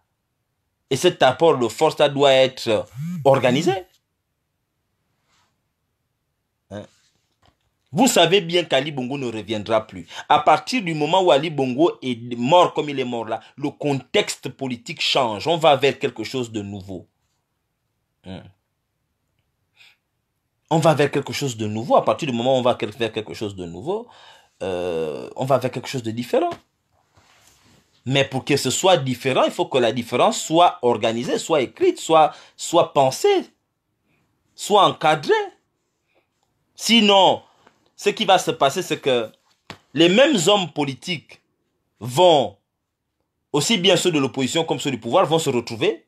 Et cet rapport de force, ça doit être organisé. Vous savez bien qu'Ali Bongo ne reviendra plus. À partir du moment où Ali Bongo est mort comme il est mort là, le contexte politique change. On va vers quelque chose de nouveau. Hein. On va vers quelque chose de nouveau. À partir du moment où on va vers quelque chose de nouveau, euh, on va vers quelque chose de différent. Mais pour que ce soit différent, il faut que la différence soit organisée, soit écrite, soit, soit pensée, soit encadrée. Sinon, ce qui va se passer, c'est que les mêmes hommes politiques vont, aussi bien ceux de l'opposition comme ceux du pouvoir, vont se retrouver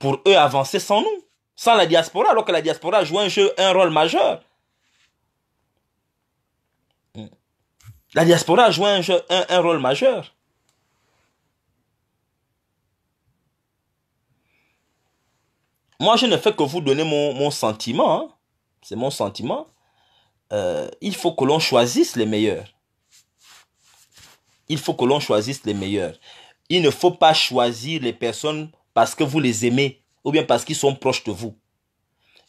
pour eux avancer sans nous, sans la diaspora, alors que la diaspora joue un, jeu, un rôle majeur. La diaspora joue un, un, rôle majeur. Moi, je ne fais que vous donner mon, sentiment. Hein. C'est mon sentiment. Euh, il faut que l'on choisisse les meilleurs. Il faut que l'on choisisse les meilleurs. Il ne faut pas choisir les personnes parce que vous les aimez ou bien parce qu'ils sont proches de vous.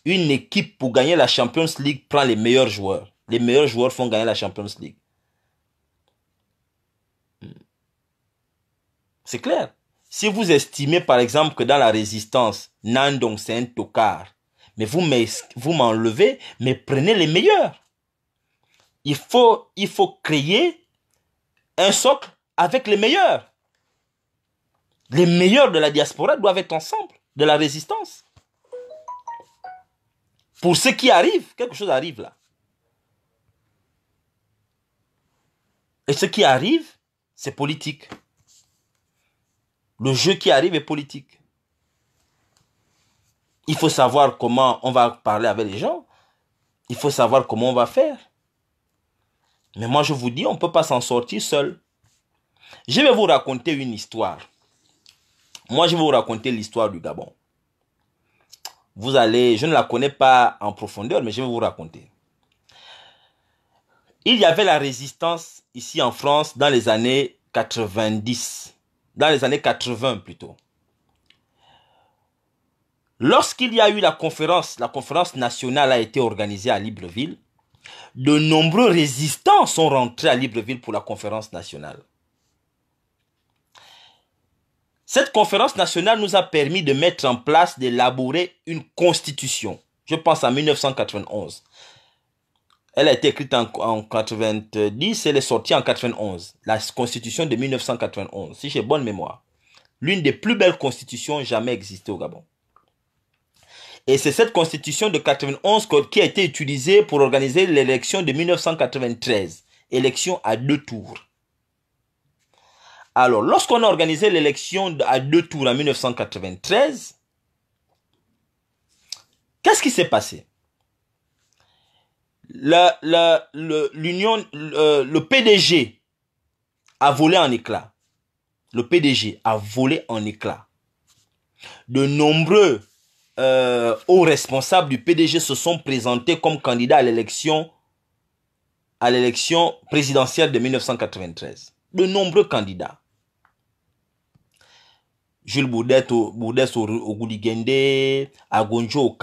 Une équipe pour gagner la Champions League prend les meilleurs joueurs. Les meilleurs joueurs font gagner la Champions League. Hmm. C'est clair. Si vous estimez par exemple que dans la résistance, Nandong c'est un tocard, mais vous m'enlevez, mais prenez les meilleurs il faut, il faut créer un socle avec les meilleurs. Les meilleurs de la diaspora doivent être ensemble, de la résistance. Pour ce qui arrive, quelque chose arrive là. Et ce qui arrive, c'est politique. Le jeu qui arrive est politique. Il faut savoir comment on va parler avec les gens. Il faut savoir comment on va faire. Mais moi, je vous dis, on ne peut pas s'en sortir seul. Je vais vous raconter une histoire. Moi, je vais vous raconter l'histoire du Gabon. Vous allez, je ne la connais pas en profondeur, mais je vais vous raconter. Il y avait la résistance ici en France dans les années 90, dans les années 80 plutôt. Lorsqu'il y a eu la conférence, la conférence nationale a été organisée à Libreville, de nombreux résistants sont rentrés à Libreville pour la conférence nationale. Cette conférence nationale nous a permis de mettre en place, d'élaborer une constitution. Je pense à 1991. Elle a été écrite en, 1990. et elle est sortie en 91. La constitution de 1991, si j'ai bonne mémoire. L'une des plus belles constitutions jamais existées au Gabon. Et c'est cette constitution de 91 qui a été utilisée pour organiser l'élection de 1993, élection à deux tours. Alors, lorsqu'on a organisé l'élection à deux tours en 1993, qu'est-ce qui s'est passé la, le, le PDG a volé en éclat. Le PDG a volé en éclat. De nombreux euh, aux responsables du PDG se sont présentés comme candidats à l'élection à l'élection présidentielle de 1993. De nombreux candidats. Jules Boudet au, Boudet au, au Goudigende, Agonjo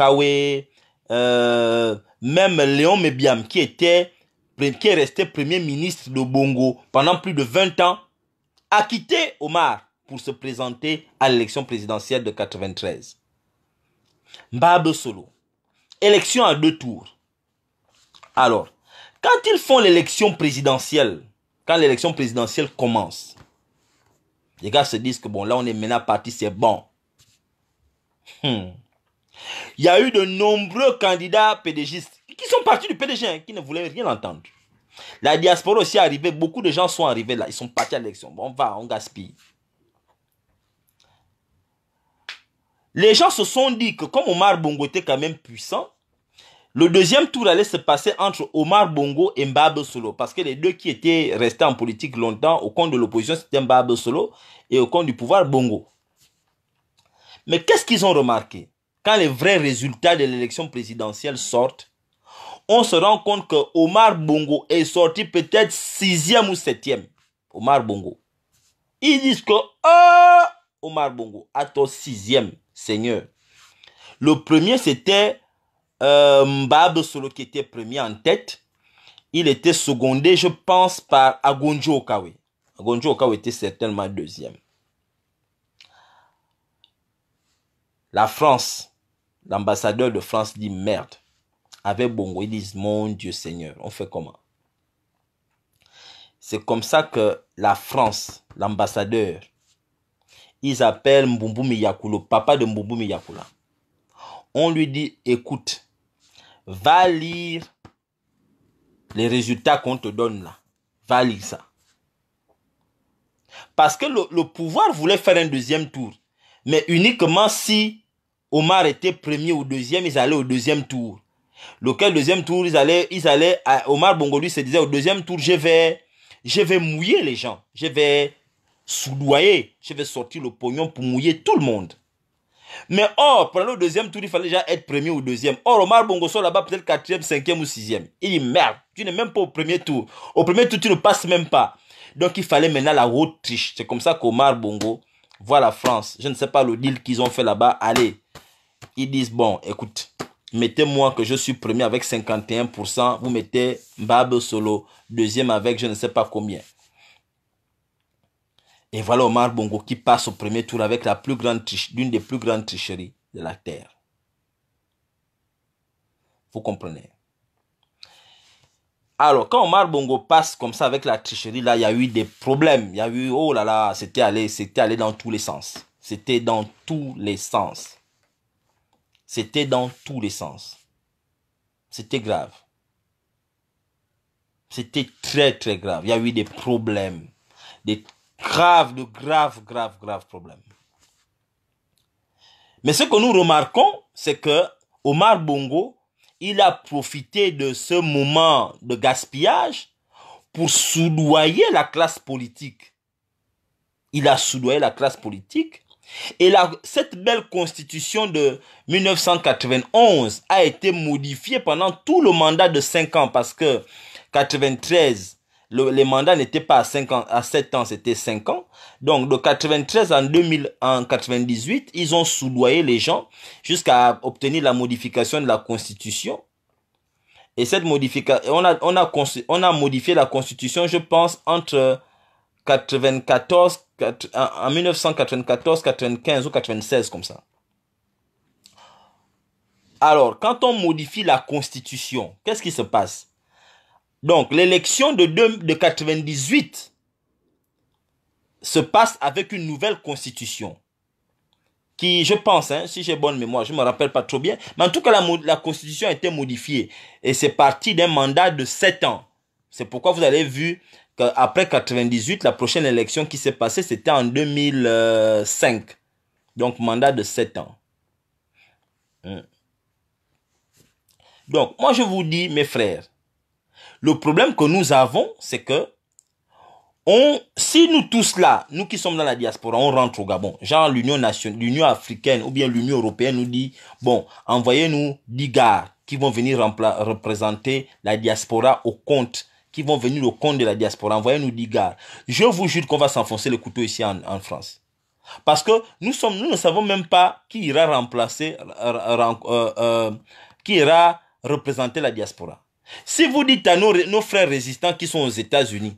euh, même Léon Mebiam qui était qui est resté premier ministre de Bongo pendant plus de 20 ans, a quitté Omar pour se présenter à l'élection présidentielle de 1993. Mbab Solo. Élection à deux tours. Alors, quand ils font l'élection présidentielle, quand l'élection présidentielle commence, les gars se disent que bon, là on est maintenant parti, c'est bon. Hmm. Il y a eu de nombreux candidats pédégistes qui sont partis du PDG, hein, qui ne voulaient rien entendre. La diaspora aussi est arrivée, beaucoup de gens sont arrivés là, ils sont partis à l'élection. Bon, on va, on gaspille. Les gens se sont dit que comme Omar Bongo était quand même puissant, le deuxième tour allait se passer entre Omar Bongo et Mbabe Solo. Parce que les deux qui étaient restés en politique longtemps, au compte de l'opposition, c'était Mbabe Solo et au compte du pouvoir Bongo. Mais qu'est-ce qu'ils ont remarqué Quand les vrais résultats de l'élection présidentielle sortent, on se rend compte que Omar Bongo est sorti peut-être sixième ou septième. Omar Bongo. Ils disent que ah, Omar Bongo a ton sixième. Seigneur. Le premier, c'était euh, Mbab Solo qui était premier en tête. Il était secondé, je pense, par Agonjo Okawe. Agonjo Okawe était certainement deuxième. La France, l'ambassadeur de France dit merde. Avec Bongo, ils disent mon Dieu Seigneur, on fait comment C'est comme ça que la France, l'ambassadeur, ils appellent Mbumbu Miyakulo, papa de Mbumbu Miyakula. On lui dit, écoute, va lire les résultats qu'on te donne là. Va lire ça. Parce que le, pouvoir voulait faire un deuxième tour. Mais uniquement si Omar était premier ou deuxième, ils allaient au deuxième tour. Lequel deuxième tour, ils allaient, ils allaient Omar Bongo se disait au deuxième tour, je vais, je vais mouiller les gens. Je vais soudoyer, je vais sortir le pognon pour mouiller tout le monde. Mais or, pendant le deuxième tour, il fallait déjà être premier ou deuxième. Or, Omar Bongoso là-bas, peut-être quatrième, cinquième ou sixième. Il dit, merde, tu n'es même pas au premier tour. Au premier tour, tu ne passes même pas. Donc, il fallait maintenant la route triche. C'est comme ça qu'Omar Bongo voit la France. Je ne sais pas le deal qu'ils ont fait là-bas. Allez, ils disent, bon, écoute, mettez-moi que je suis premier avec 51%. Vous mettez Mbabe Solo, deuxième avec je ne sais pas combien. Et voilà Omar Bongo qui passe au premier tour avec la plus grande l'une des plus grandes tricheries de la Terre. Vous comprenez Alors, quand Omar Bongo passe comme ça avec la tricherie, là, il y a eu des problèmes. Il y a eu, oh là là, c'était allé, allé dans tous les sens. C'était dans tous les sens. C'était dans tous les sens. C'était grave. C'était très, très grave. Il y a eu des problèmes, des grave, de grave, grave, grave problème. Mais ce que nous remarquons, c'est que Omar Bongo, il a profité de ce moment de gaspillage pour soudoyer la classe politique. Il a soudoyé la classe politique. Et la, cette belle constitution de 1991 a été modifiée pendant tout le mandat de 5 ans parce que 93 les mandats n'étaient pas à 5 ans, 7 ans, c'était 5 ans. Donc, de 93 en 2000, 98, ils ont soudoyé les gens jusqu'à obtenir la modification de la constitution. Et cette modification, on a, modifié la constitution, je pense, entre 94, en 1994, 95 ou 96, comme ça. Alors, quand on modifie la constitution, qu'est-ce qui se passe? Donc l'élection de, 1998 se passe avec une nouvelle constitution qui, je pense, hein, si j'ai bonne mémoire, je ne me rappelle pas trop bien, mais en tout cas, la, la constitution a été modifiée. Et c'est parti d'un mandat de 7 ans. C'est pourquoi vous avez vu qu'après 98, la prochaine élection qui s'est passée, c'était en 2005. Donc, mandat de 7 ans. Hein. Donc, moi, je vous dis, mes frères, le problème que nous avons, c'est que on, si nous tous là, nous qui sommes dans la diaspora, on rentre au Gabon, genre l'Union nationale, l'Union africaine ou bien l'Union européenne nous dit, bon, envoyez-nous 10 gars qui vont venir représenter la diaspora au compte, qui vont venir au compte de la diaspora, envoyez-nous 10 gars. Je vous jure qu'on va s'enfoncer le couteau ici en, France. Parce que nous, sommes, ne savons même pas qui ira remplacer, euh, euh, qui ira représenter la diaspora. Si vous dites à nos, frères résistants qui sont aux États-Unis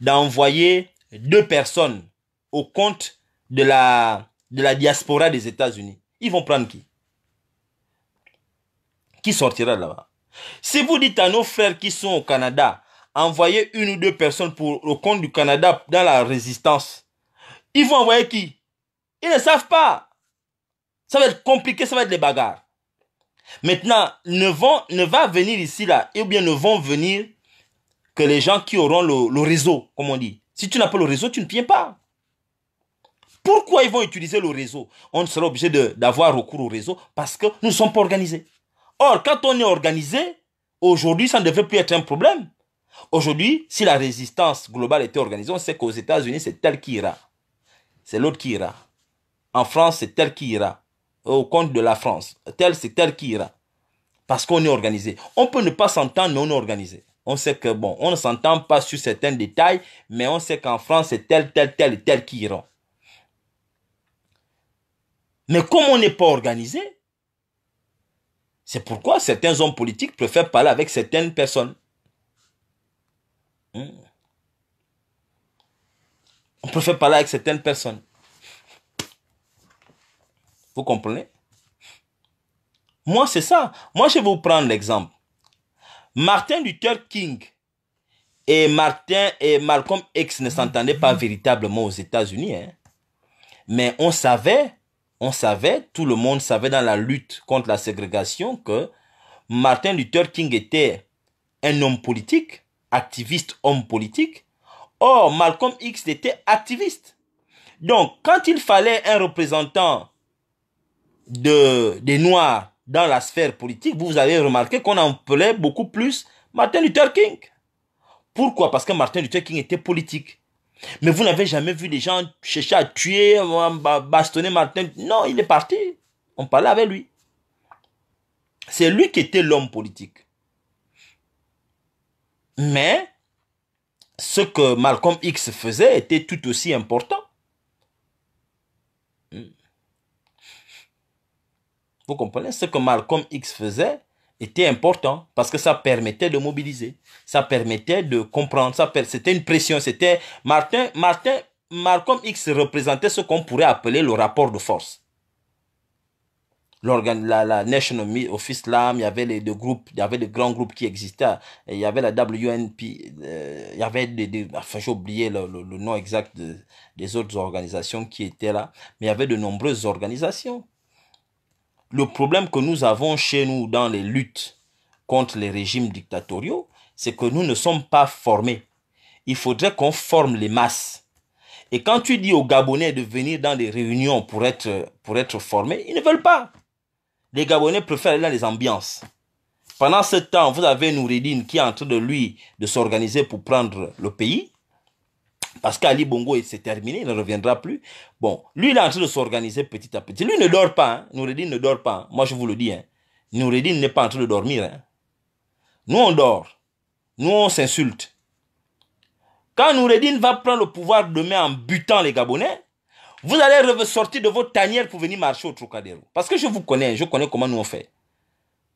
d'envoyer deux personnes au compte de la, diaspora des États-Unis, ils vont prendre qui Qui sortira de là-bas Si vous dites à nos frères qui sont au Canada, envoyer une ou deux personnes pour, au compte du Canada dans la résistance, ils vont envoyer qui Ils ne savent pas. Ça va être compliqué, ça va être des bagarres. Maintenant, ne, vont, va venir ici, là, ou bien ne vont venir que les gens qui auront le, réseau, comme on dit. Si tu n'as pas le réseau, tu ne viens pas. Pourquoi ils vont utiliser le réseau On sera obligé d'avoir recours au réseau parce que nous ne sommes pas organisés. Or, quand on est organisé, aujourd'hui, ça ne devrait plus être un problème. Aujourd'hui, si la résistance globale était organisée, on sait qu'aux États-Unis, c'est tel qui ira. C'est l'autre qui ira. En France, c'est tel qui ira au compte de la France. Tel, c'est tel qui ira. Parce qu'on est organisé. On peut ne pas s'entendre, mais on est organisé. On sait que, bon, on ne s'entend pas sur certains détails, mais on sait qu'en France, c'est tel, tel, tel tel qui ira. Mais comme on n'est pas organisé, c'est pourquoi certains hommes politiques préfèrent parler avec certaines personnes. Hmm. On préfère parler avec certaines personnes. Vous comprenez Moi, c'est ça. Moi, je vais vous prendre l'exemple. Martin Luther King et Martin et Malcolm X ne s'entendaient pas véritablement aux États-Unis. Hein. Mais on savait, on savait, tout le monde savait dans la lutte contre la ségrégation que Martin Luther King était un homme politique, activiste homme politique. Or, Malcolm X était activiste. Donc, quand il fallait un représentant de, des Noirs dans la sphère politique, vous avez remarqué qu'on appelait beaucoup plus Martin Luther King. Pourquoi Parce que Martin Luther King était politique. Mais vous n'avez jamais vu des gens chercher à tuer, bastonner Martin. Non, il est parti. On parlait avec lui. C'est lui qui était l'homme politique. Mais ce que Malcolm X faisait était tout aussi important. Vous comprenez Ce que Malcolm X faisait était important parce que ça permettait de mobiliser, ça permettait de comprendre, ça c'était une pression, c'était Martin, Martin, Malcolm X représentait ce qu'on pourrait appeler le rapport de force. La, la National Office LAM, il y avait les groupes, il y avait des grands groupes qui existaient, il y avait la WNP, euh, il y avait des, enfin j'ai oublié le, nom exact des autres organisations qui étaient là, mais il y avait de nombreuses organisations le problème que nous avons chez nous dans les luttes contre les régimes dictatoriaux, c'est que nous ne sommes pas formés. Il faudrait qu'on forme les masses. Et quand tu dis aux Gabonais de venir dans des réunions pour être, pour être formés, ils ne veulent pas. Les Gabonais préfèrent aller dans les ambiances. Pendant ce temps, vous avez Nouridine qui est en train de lui de s'organiser pour prendre le pays. Parce qu'Ali Bongo, s'est terminé, il ne reviendra plus. Bon, lui, il est en train de s'organiser petit à petit. Lui ne dort pas. Hein. Noureddin ne dort pas. Moi, je vous le dis. Hein. Noureddin n'est pas en train de dormir. Hein. Nous, on dort. Nous, on s'insulte. Quand Noureddin va prendre le pouvoir demain en butant les Gabonais, vous allez sortir de vos tanières pour venir marcher au Trocadéro. Parce que je vous connais, je connais comment nous on fait.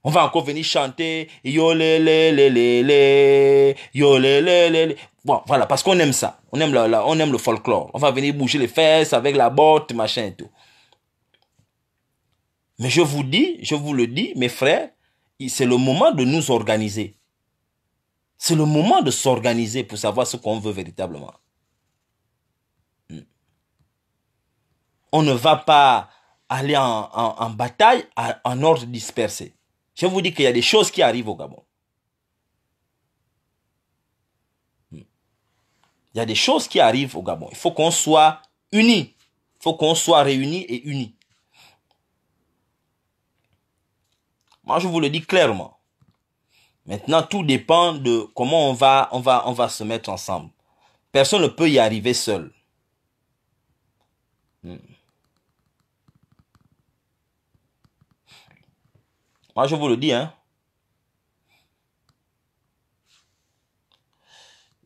On va encore venir chanter yo le le le le le yo le le le, Bon, voilà parce qu'on aime ça. On aime la, on aime le folklore. On va venir bouger les fesses avec la botte, machin et tout. Mais je vous dis, je vous le dis mes frères, c'est le moment de nous organiser. C'est le moment de s'organiser pour savoir ce qu'on veut véritablement. On ne va pas aller en bataille en ordre dispersé. Je vous dis qu'il y a des choses qui arrivent au Gabon. Hmm. Il y a des choses qui arrivent au Gabon. Il faut qu'on soit unis. Il faut qu'on soit réunis et unis. Moi, je vous le dis clairement. Maintenant, tout dépend de comment on va, on va, on va se mettre ensemble. Personne ne peut y arriver seul. Hmm. je vous le dis, hein.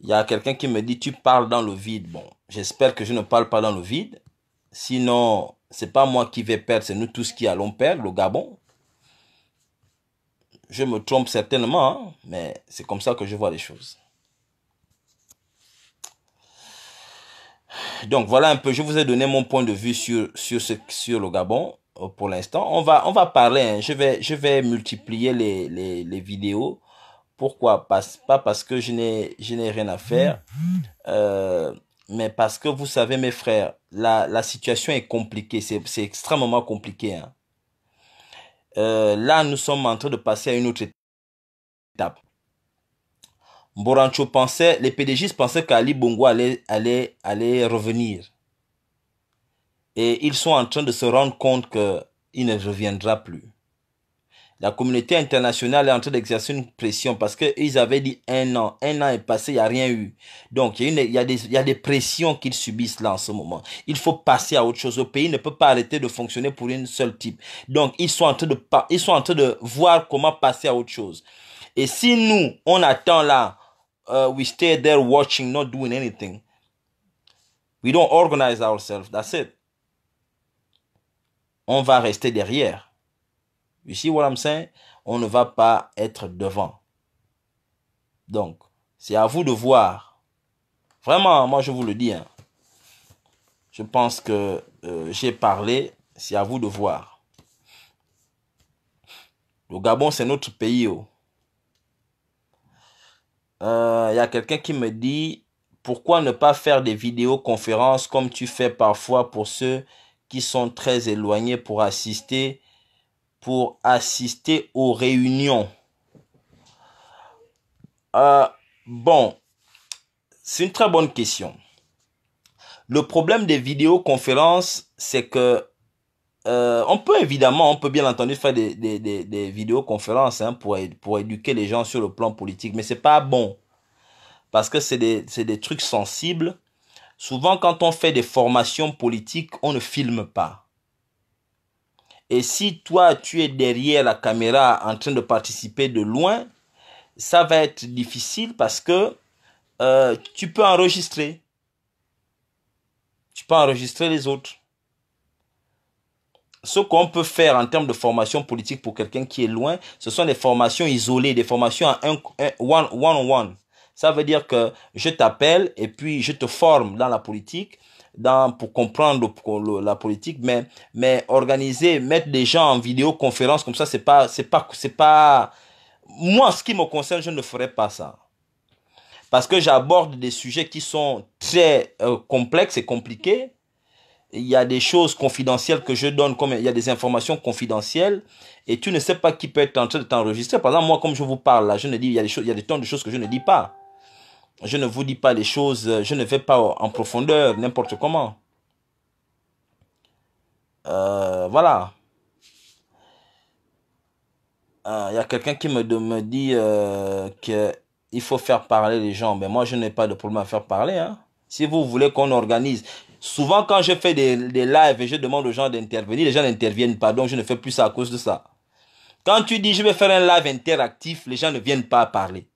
Il y a quelqu'un qui me dit, tu parles dans le vide. Bon, j'espère que je ne parle pas dans le vide. Sinon, c'est pas moi qui vais perdre, c'est nous tous qui allons perdre, le Gabon. Je me trompe certainement, hein, mais c'est comme ça que je vois les choses. Donc voilà un peu, je vous ai donné mon point de vue sur, sur, ce, sur le Gabon. Euh, pour l'instant. On va, on va parler, hein. je, vais, je vais multiplier les, vidéos. Pourquoi pas, parce que je n'ai, rien à faire, euh, mais parce que vous savez, mes frères, la, situation est compliquée, c'est, extrêmement compliqué. Hein. Euh, là, nous sommes en train de passer à une autre étape. Borancho pensait, les PDG pensaient qu'Ali Bongo allait, allait revenir. Et ils sont en train de se rendre compte qu'il ne reviendra plus. La communauté internationale est en train d'exercer une pression parce qu'ils avaient dit un an. Un an est passé, il n'y a rien eu. Donc, il y, a, a, des, pressions qu'ils subissent là en ce moment. Il faut passer à autre chose. Le pays ne peut pas arrêter de fonctionner pour une seule type. Donc, ils sont en train de, ils sont en train de voir comment passer à autre chose. Et si nous, on attend là, euh, we stay there watching, not doing anything. We don't organize ourselves. That's it on va rester derrière. Ici, see On ne va pas être devant. Donc, c'est à vous de voir. Vraiment, moi je vous le dis. Hein. Je pense que euh, j'ai parlé. C'est à vous de voir. Le Gabon, c'est notre pays. Il oh. euh, y a quelqu'un qui me dit, pourquoi ne pas faire des vidéoconférences comme tu fais parfois pour ceux qui sont très éloignés pour assister, pour assister aux réunions. Euh, bon, c'est une très bonne question. Le problème des vidéoconférences, c'est que euh, on peut évidemment, on peut bien entendu faire des, des, vidéoconférences hein, pour, pour éduquer les gens sur le plan politique, mais c'est pas bon. Parce que c'est des, des trucs sensibles Souvent, quand on fait des formations politiques, on ne filme pas. Et si toi, tu es derrière la caméra en train de participer de loin, ça va être difficile parce que euh, tu peux enregistrer. Tu peux enregistrer les autres. Ce qu'on peut faire en termes de formation politique pour quelqu'un qui est loin, ce sont des formations isolées, des formations en un, one-on-one. one ça veut dire que je t'appelle et puis je te forme dans la politique. Dans, pour comprendre la politique, mais, mais organiser, mettre des gens en vidéoconférence comme ça, c'est pas, c'est pas, c'est pas, moi, ce qui me concerne, je ne ferai pas ça. Parce que j'aborde des sujets qui sont très euh, complexes et compliqués. Il y a des choses confidentielles que je donne, comme il y a des informations confidentielles, et tu ne sais pas qui peut être en train de t'enregistrer. Par exemple, moi, comme je vous parle là, je ne dis, il y il y a des tonnes de choses que je ne dis pas. Je ne vous dis pas les choses, euh, je ne vais pas en profondeur, n'importe comment. Euh, voilà. Il euh, y a quelqu'un qui me, me dit qu'il faut faire parler les gens. Mais moi, je n'ai pas de problème à faire parler. Hein. Si vous voulez qu'on organise. Souvent, quand je fais des, des lives et je demande aux gens d'intervenir, les gens n'interviennent pas. Donc, je ne fais plus ça à cause de ça. Quand tu dis je vais faire un live interactif, les gens ne viennent pas parler.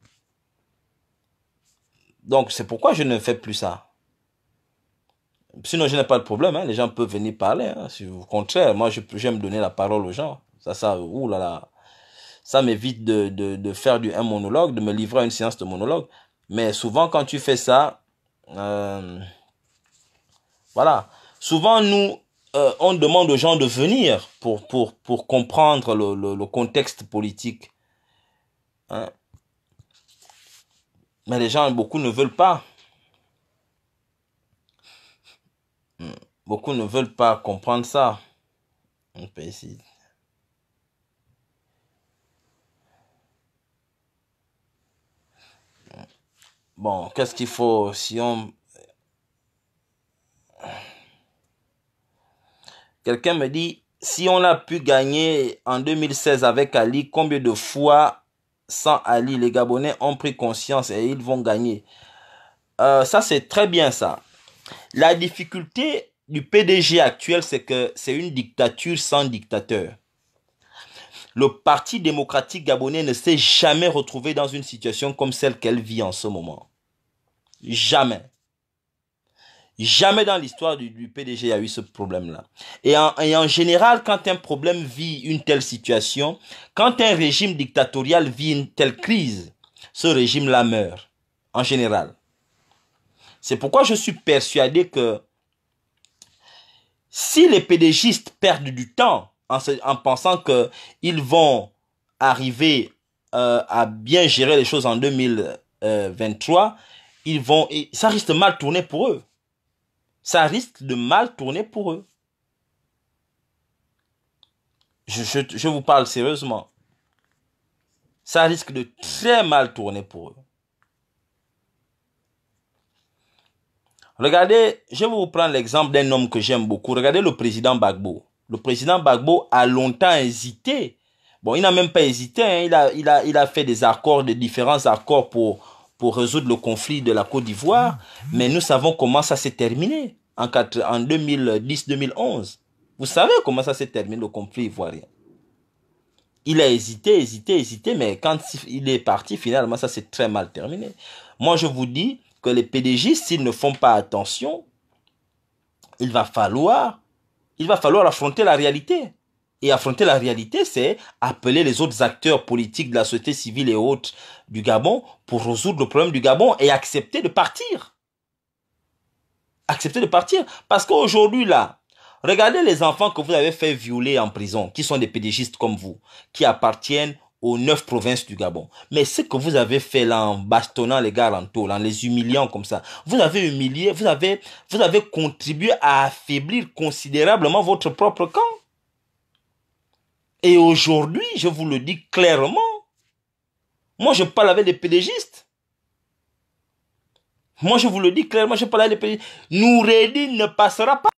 Donc, c'est pourquoi je ne fais plus ça. Sinon, je n'ai pas de problème. Hein. Les gens peuvent venir parler. Hein. Au contraire, moi, j'aime donner la parole aux gens. Ça, ça, ouh là Ça m'évite de, faire du, un monologue, de me livrer à une séance de monologue. Mais souvent, quand tu fais ça, euh, voilà. Souvent, nous, euh, on demande aux gens de venir pour, pour, pour comprendre le, contexte politique. Hein? Mais les gens, beaucoup ne veulent pas. Beaucoup ne veulent pas comprendre ça. On peut essayer. Bon, qu'est-ce qu'il faut si on... Quelqu'un me dit, si on a pu gagner en 2016 avec Ali, combien de fois sans Ali. Les Gabonais ont pris conscience et ils vont gagner. Euh, ça, c'est très bien ça. La difficulté du PDG actuel, c'est que c'est une dictature sans dictateur. Le Parti démocratique gabonais ne s'est jamais retrouvé dans une situation comme celle qu'elle vit en ce moment. Jamais. Jamais dans l'histoire du, PDG, il y a eu ce problème-là. Et, en, général, quand un problème vit une telle situation, quand un régime dictatorial vit une telle crise, ce régime-là meurt, en général. C'est pourquoi je suis persuadé que si les PDGistes perdent du temps en, pensant qu'ils vont arriver euh, à bien gérer les choses en 2023, euh, ils vont, ça risque de mal tourner pour eux ça risque de mal tourner pour eux. Je, vous parle sérieusement. Ça risque de très mal tourner pour eux. Regardez, je vais vous prendre l'exemple d'un homme que j'aime beaucoup. Regardez le président Bagbo. Le président Bagbo a longtemps hésité. Bon, il n'a même pas hésité. Hein. Il, a, il, a, il a fait des accords, des différents accords pour, pour résoudre le conflit de la Côte d'Ivoire, mmh. mais nous savons comment ça s'est terminé en, 2010-2011. Vous savez comment ça s'est terminé, le conflit ivoirien. Il a hésité, hésité, hésité, mais quand il est parti, finalement, ça s'est très mal terminé. Moi, je vous dis que les PDG, s'ils ne font pas attention, il va falloir, il va falloir affronter la réalité. Et affronter la réalité, c'est appeler les autres acteurs politiques de la société civile et autres du Gabon pour résoudre le problème du Gabon et accepter de partir accepter de partir. Parce qu'aujourd'hui, là, regardez les enfants que vous avez fait violer en prison, qui sont des pédégistes comme vous, qui appartiennent aux neuf provinces du Gabon. Mais ce que vous avez fait là en bastonnant les gars en tôle, en les humiliant comme ça, vous avez humilié, vous avez, vous avez contribué à affaiblir considérablement votre propre camp. Et aujourd'hui, je vous le dis clairement, moi je parle avec des pédégistes. Moi, je vous le dis clairement, je parle à les pays. Noureddin ne passera pas.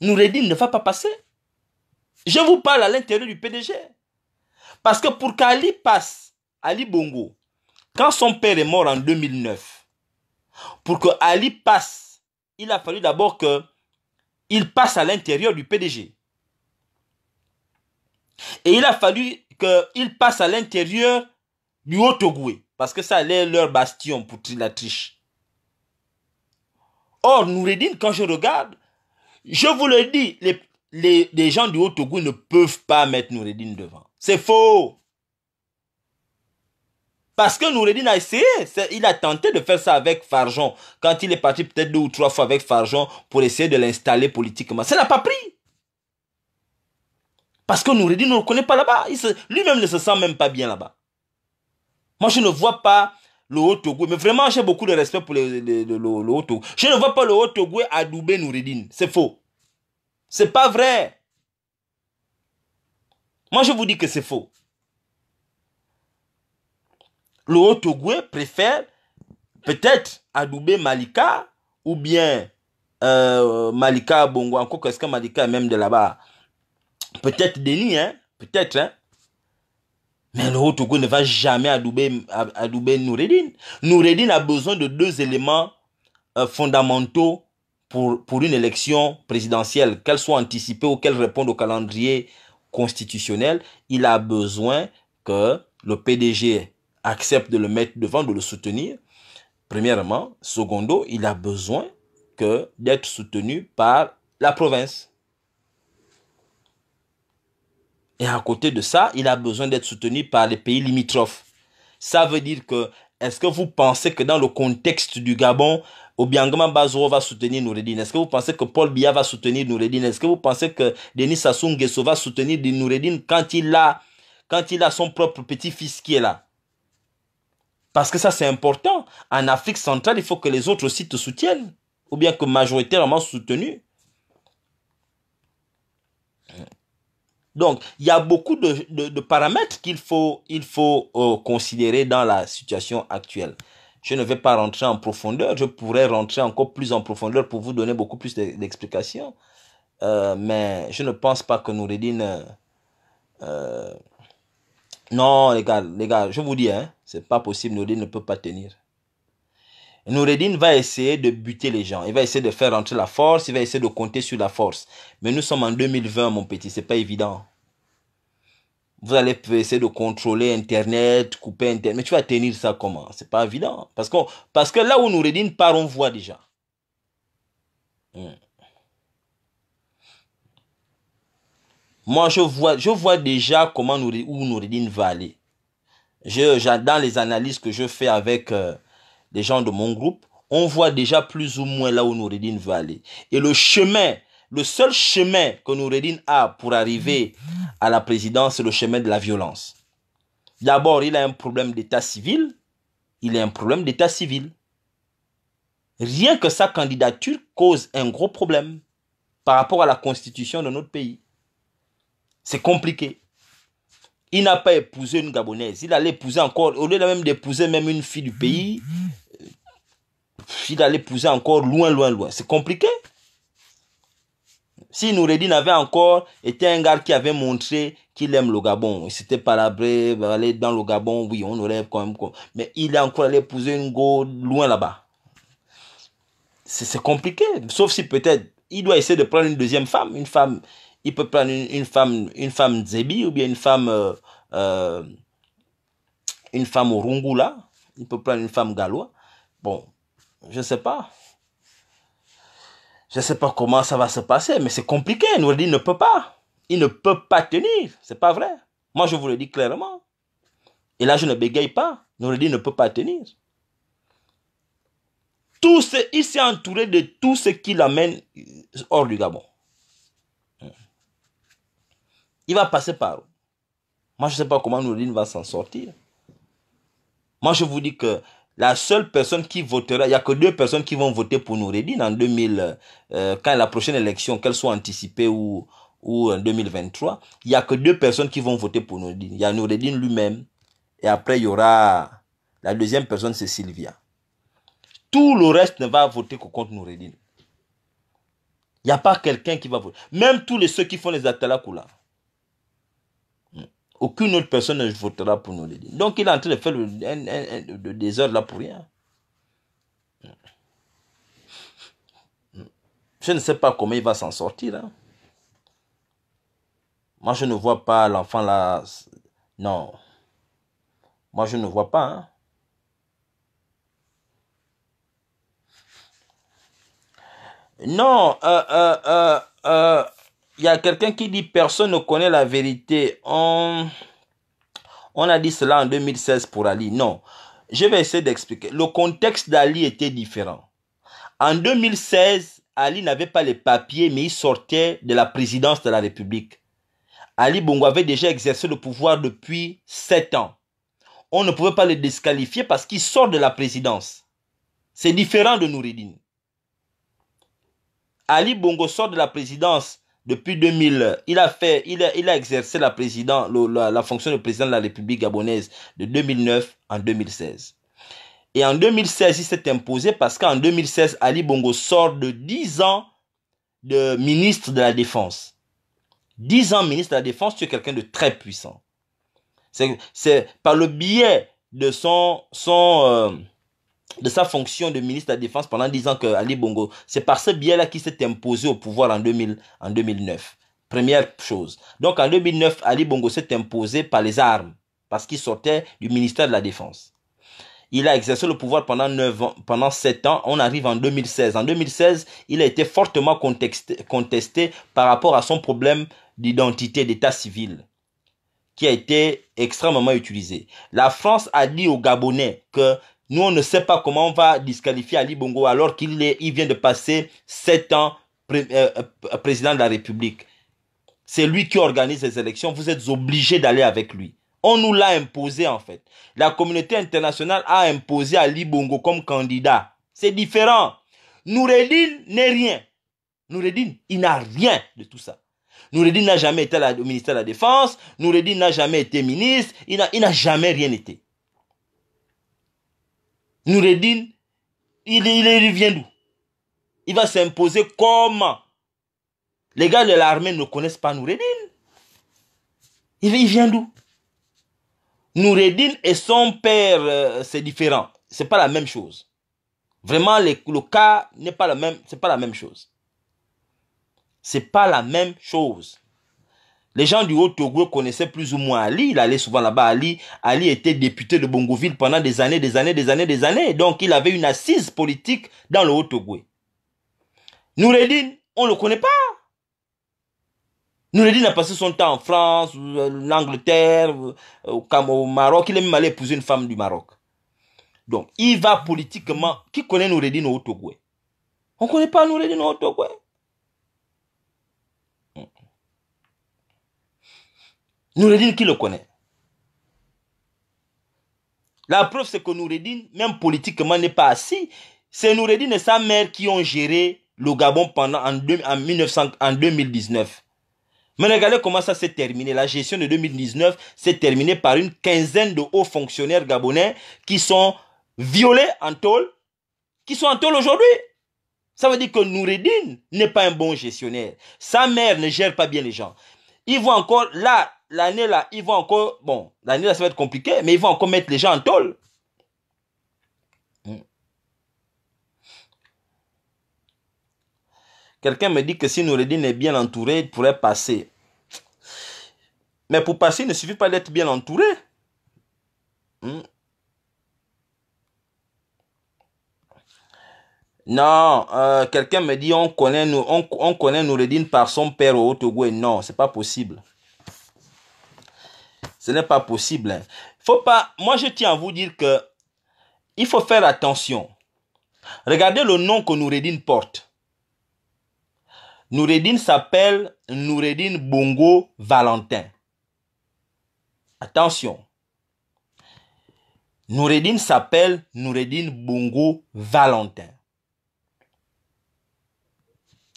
Noureddin ne va pas passer. Je vous parle à l'intérieur du PDG. Parce que pour qu'Ali passe, Ali Bongo, quand son père est mort en 2009, pour que Ali passe, il a fallu d'abord que il passe à l'intérieur du PDG. Et il a fallu qu'il passe à l'intérieur du Haut-Togoué. Parce que ça allait leur bastion pour la triche. Or, Noureddin, quand je regarde, je vous le dis, les, gens du Haut-Togo ne peuvent pas mettre Noureddin devant. C'est faux. Parce que Noureddin a essayé, il a tenté de faire ça avec Farjon, quand il est parti peut-être deux ou trois fois avec Farjon pour essayer de l'installer politiquement. Ça n'a pas pris. Parce que Noureddin ne le connaît pas là-bas. Lui-même ne se sent même pas bien là-bas. Moi, je ne vois pas le haut Mais vraiment, j'ai beaucoup de respect pour le, Je ne vois pas le Haut-Togo adouber Nouridine. C'est faux. C'est pas vrai. Moi, je vous dis que c'est faux. Le haut préfère peut-être adouber Malika ou bien euh, Malika Bongo. Encore ce que Malika est même de là-bas Peut-être Denis, hein Peut-être, hein mais le ne va jamais adouber, Noureddin. Noureddin a besoin de deux éléments euh, fondamentaux pour, pour une élection présidentielle, qu'elle soit anticipée ou qu'elle réponde au calendrier constitutionnel. Il a besoin que le PDG accepte de le mettre devant, de le soutenir. Premièrement. Secondo, il a besoin que d'être soutenu par la province. Et à côté de ça, il a besoin d'être soutenu par les pays limitrophes. Ça veut dire que, est-ce que vous pensez que dans le contexte du Gabon, Obiangama Bazoro va soutenir Noureddin Est-ce que vous pensez que Paul Biya va soutenir Noureddin Est-ce que vous pensez que Denis Sassou Nguesso va soutenir Noureddin quand il a, quand il a son propre petit-fils qui est là Parce que ça, c'est important. En Afrique centrale, il faut que les autres aussi te soutiennent. Ou bien que majoritairement soutenus. Donc, il y a beaucoup de, paramètres qu'il faut, il faut euh, considérer dans la situation actuelle. Je ne vais pas rentrer en profondeur, je pourrais rentrer encore plus en profondeur pour vous donner beaucoup plus d'explications, euh, mais je ne pense pas que Noureddin... Euh, non, les gars, les gars, je vous dis, hein, c'est pas possible, Noureddin ne peut pas tenir. Noureddin va essayer de buter les gens. Il va essayer de faire rentrer la force. Il va essayer de compter sur la force. Mais nous sommes en 2020, mon petit. C'est pas évident. Vous allez essayer de contrôler Internet, couper Internet. Mais tu vas tenir ça comment C'est pas évident. Parce que, parce que là où Noureddin part, on voit déjà. Hmm. Moi, je vois, je vois déjà comment où Noureddin va aller. Je, dans les analyses que je fais avec... Euh, des gens de mon groupe, on voit déjà plus ou moins là où Noureddin veut aller. Et le chemin, le seul chemin que Noureddin a pour arriver à la présidence, c'est le chemin de la violence. D'abord, il a un problème d'état civil. Il a un problème d'état civil. Rien que sa candidature cause un gros problème par rapport à la constitution de notre pays. C'est compliqué il n'a pas épousé une Gabonaise. Il allait épouser encore, au lieu même d'épouser même une fille du pays, il allait épouser encore loin, loin, loin. C'est compliqué. Si Noureddin avait encore été un gars qui avait montré qu'il aime le Gabon, il s'était brève, aller dans le Gabon, oui, on aurait quand même. Mais il est encore allé épouser une go loin là-bas. C'est compliqué. Sauf si peut-être il doit essayer de prendre une deuxième femme, une femme il peut prendre une, femme, une femme ou bien une femme, euh, euh, une femme Rungula. Il peut prendre une femme gallois. Bon, je ne sais pas. Je ne sais pas comment ça va se passer, mais c'est compliqué. Nous, dit ne peut pas. Il ne peut pas tenir. C'est pas vrai. Moi, je vous le dis clairement. Et là, je ne bégaye pas. Nous, il ne peut pas tenir. Tout ce, il s'est entouré de tout ce qui l'amène hors du Gabon. Il va passer par où Moi, je ne sais pas comment Noureddin va s'en sortir. Moi, je vous dis que la seule personne qui votera, il n'y a que deux personnes qui vont voter pour Noureddin en 2000, euh, quand la prochaine élection, qu'elle soit anticipée ou, en 2023, il n'y a que deux personnes qui vont voter pour Noureddin. Il y a Noureddin lui-même, et après il y aura la deuxième personne, c'est Sylvia. Tout le reste ne va voter que contre Noureddin. Il n'y a pas quelqu'un qui va voter. Même tous les ceux qui font les là aucune autre personne ne votera pour nous dire. Donc il est en train de faire des heures là pour rien. Je ne sais pas comment il va s'en sortir. Hein. Moi, je ne vois pas l'enfant là. Non. Moi, je ne vois pas. Hein. Non, euh, euh, euh, il y a quelqu'un qui dit personne ne connaît la vérité. On, a dit cela en 2016 pour Ali. Non, je vais essayer d'expliquer. Le contexte d'Ali était différent. En 2016, Ali n'avait pas les papiers, mais il sortait de la présidence de la République. Ali Bongo avait déjà exercé le pouvoir depuis sept ans. On ne pouvait pas le disqualifier parce qu'il sort de la présidence. C'est différent de Nouridine. Ali Bongo sort de la présidence depuis 2000, il a fait, il il a exercé la, président, la, fonction de président de la République gabonaise de 2009 en 2016. Et en 2016, il s'est imposé parce qu'en 2016, Ali Bongo sort de 10 ans de ministre de la Défense. 10 ans ministre de la Défense, tu es quelqu'un de très puissant. C'est par le biais de son, son, euh, de sa fonction de ministre de la Défense pendant 10 ans que Ali Bongo, c'est par ce biais-là qu'il s'est imposé au pouvoir en, 2000, en 2009. Première chose. Donc en 2009, Ali Bongo s'est imposé par les armes parce qu'il sortait du ministère de la Défense. Il a exercé le pouvoir pendant, ans, pendant 7 ans. On arrive en 2016. En 2016, il a été fortement contesté par rapport à son problème d'identité d'état civil qui a été extrêmement utilisé. La France a dit aux Gabonais que nous, on ne sait pas comment on va disqualifier Ali Bongo alors qu'il il vient de passer sept ans euh, euh, président de la République. C'est lui qui organise les élections. Vous êtes obligés d'aller avec lui. On nous l'a imposé en fait. La communauté internationale a imposé Ali Bongo comme candidat. C'est différent. Noureddin n'est rien. Noureddin, il n'a rien de tout ça. Noureddin n'a jamais été au ministère de la Défense. Noureddin n'a jamais été ministre. Il n'a jamais rien été. Noureddin, il, il, d'où Il va s'imposer comment Les gars de l'armée ne connaissent pas Noureddin. Il, il vient d'où Noureddin et son père, euh, c'est différent. C'est pas la même chose. Vraiment, le cas n'est pas la même. C'est pas la même chose. C'est pas la même chose. Les gens du Haut-Togo connaissaient plus ou moins Ali. Il allait souvent là-bas. Ali, Ali était député de Bongoville pendant des années, des années, des années, des années. Donc, il avait une assise politique dans le Haut-Togo. Noureddin, on ne le connaît pas. Noureddin a passé son temps en France, euh, en Angleterre, euh, au Maroc. Il est même allé épouser une femme du Maroc. Donc, il va politiquement. Qui connaît Noureddin au haut On ne connaît pas Noureddin au haut Noureddin, qui le connaît La preuve, c'est que Noureddin, même politiquement, n'est pas assis. C'est Noureddine et sa mère qui ont géré le Gabon pendant en, en, en 2019. Mais regardez comment ça s'est terminé. La gestion de 2019 s'est terminée par une quinzaine de hauts fonctionnaires gabonais qui sont violés en tôle, qui sont en tôle aujourd'hui. Ça veut dire que Noureddin n'est pas un bon gestionnaire. Sa mère ne gère pas bien les gens. Il voit encore là, l'année là, ils vont encore. Bon, l'année là, ça va être compliqué, mais ils vont encore mettre les gens en tôle. Hmm. Quelqu'un me dit que si Noureddin est bien entouré, il pourrait passer. Mais pour passer, il ne suffit pas d'être bien entouré. Hmm. Non, euh, quelqu'un me dit on connaît, on, on connaît Noureddin par son père au Togo. Non, c'est pas possible. Ce n'est pas possible. Faut pas. Moi, je tiens à vous dire que il faut faire attention. Regardez le nom que Noureddin porte. Noureddin s'appelle Noureddin Bongo Valentin. Attention. Noureddin s'appelle Noureddin Bongo Valentin.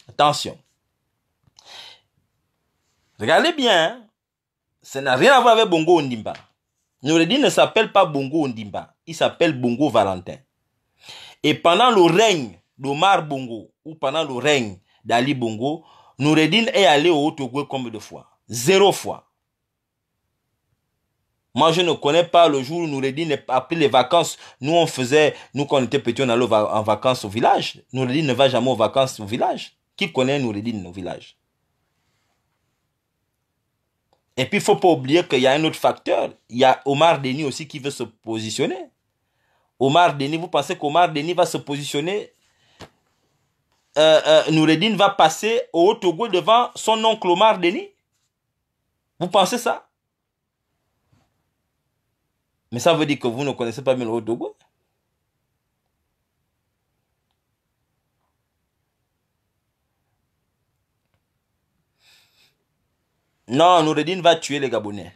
Attention. Regardez bien. Hein. Ça n'a rien à voir avec Bongo Ondimba. Noureddin ne s'appelle pas Bongo Ondimba. Il s'appelle Bongo Valentin. Et pendant le règne d'Omar Bongo, ou pendant le règne d'Ali Bongo, Noureddin est allé au togo combien de fois Zéro fois. Moi, je ne connais pas le jour où Noureddin a pris les vacances. Nous, on faisait, nous, quand on était petits, on allait en vacances au village. Noureddin ne va jamais aux vacances au village. Qui connaît Noureddin au village et puis, il ne faut pas oublier qu'il y a un autre facteur. Il y a Omar Denis aussi qui veut se positionner. Omar Denis, vous pensez qu'Omar Denis va se positionner euh, euh Noureddin va passer au haut Togo devant son oncle Omar Denis Vous pensez ça Mais ça veut dire que vous ne connaissez pas bien le Haut-Togo Non, Noureddin va tuer les Gabonais.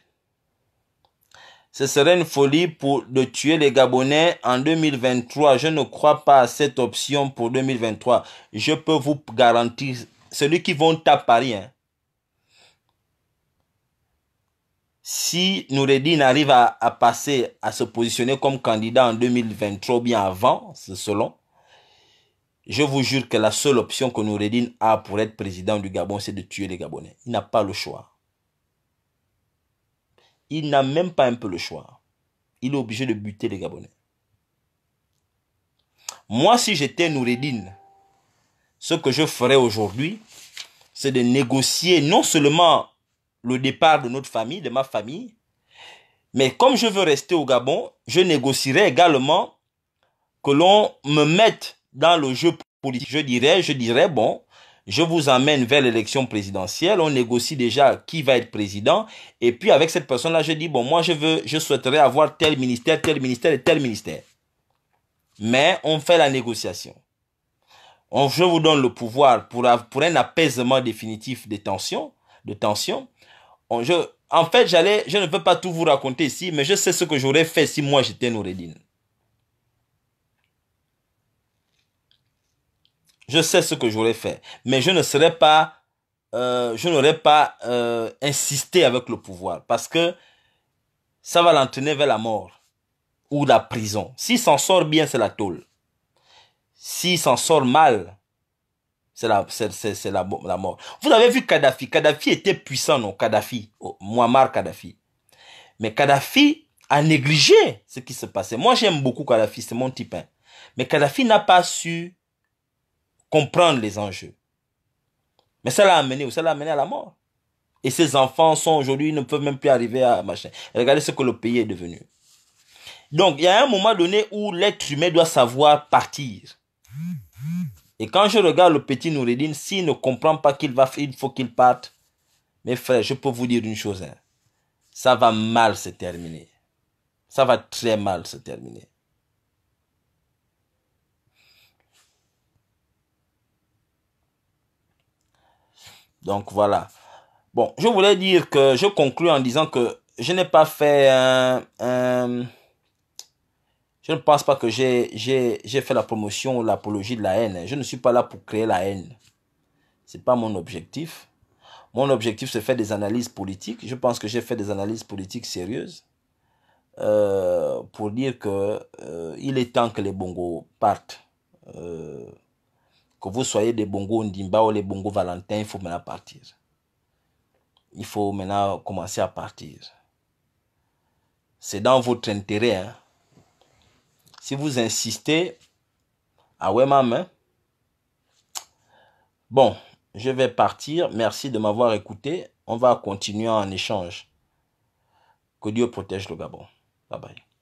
Ce serait une folie pour, de tuer les Gabonais en 2023. Je ne crois pas à cette option pour 2023. Je peux vous garantir, celui qui vont à Paris, hein. si Noureddin arrive à, passer, à se positionner comme candidat en 2023 bien avant, selon, je vous jure que la seule option que Noureddin a pour être président du Gabon, c'est de tuer les Gabonais. Il n'a pas le choix il n'a même pas un peu le choix. Il est obligé de buter les Gabonais. Moi, si j'étais Noureddine, ce que je ferais aujourd'hui, c'est de négocier non seulement le départ de notre famille, de ma famille, mais comme je veux rester au Gabon, je négocierai également que l'on me mette dans le jeu politique. Je dirais, je dirais, bon, je vous emmène vers l'élection présidentielle, on négocie déjà qui va être président, et puis avec cette personne-là, je dis, bon, moi, je veux, je souhaiterais avoir tel ministère, tel ministère et tel ministère. Mais on fait la négociation. On, je vous donne le pouvoir pour, pour un apaisement définitif des tensions, de tensions. On, en fait, j'allais, je ne veux pas tout vous raconter ici, mais je sais ce que j'aurais fait si moi j'étais Noureddin. Je sais ce que j'aurais fait. Mais je ne serais pas, euh, je n'aurais pas euh, insisté avec le pouvoir. Parce que ça va l'entraîner vers la mort ou la prison. S'il s'en sort bien, c'est la tôle. S'il s'en sort mal, c'est la, la, la, mort. Vous avez vu Kadhafi. Kadhafi était puissant, non Kadhafi. Oh, Muammar Kadhafi. Mais Kadhafi a négligé ce qui se passait. Moi, j'aime beaucoup Kadhafi, c'est mon type. Hein. Mais Kadhafi n'a pas su comprendre les enjeux. Mais ça l'a amené, ça l'a amené à la mort. Et ces enfants sont aujourd'hui, ne peuvent même plus arriver à machin. Regardez ce que le pays est devenu. Donc, il y a un moment donné où l'être humain doit savoir partir. Et quand je regarde le petit Noureddin, s'il ne comprend pas qu'il va, il faut qu'il parte. Mes frères, je peux vous dire une chose. Hein. Ça va mal se terminer. Ça va très mal se terminer. Donc voilà. Bon, je voulais dire que je conclue en disant que je n'ai pas fait un, Je ne pense pas que j'ai fait la promotion ou l'apologie de la haine. Je ne suis pas là pour créer la haine. Ce n'est pas mon objectif. Mon objectif, c'est faire des analyses politiques. Je pense que j'ai fait des analyses politiques sérieuses euh, pour dire qu'il euh, est temps que les Bongos partent. Euh, que vous soyez des Bongo Ndimba ou les Bongo Valentin, il faut maintenant partir. Il faut maintenant commencer à partir. C'est dans votre intérêt. Hein. Si vous insistez, ah ouais, maman. Bon, je vais partir. Merci de m'avoir écouté. On va continuer en échange. Que Dieu protège le Gabon. Bye bye.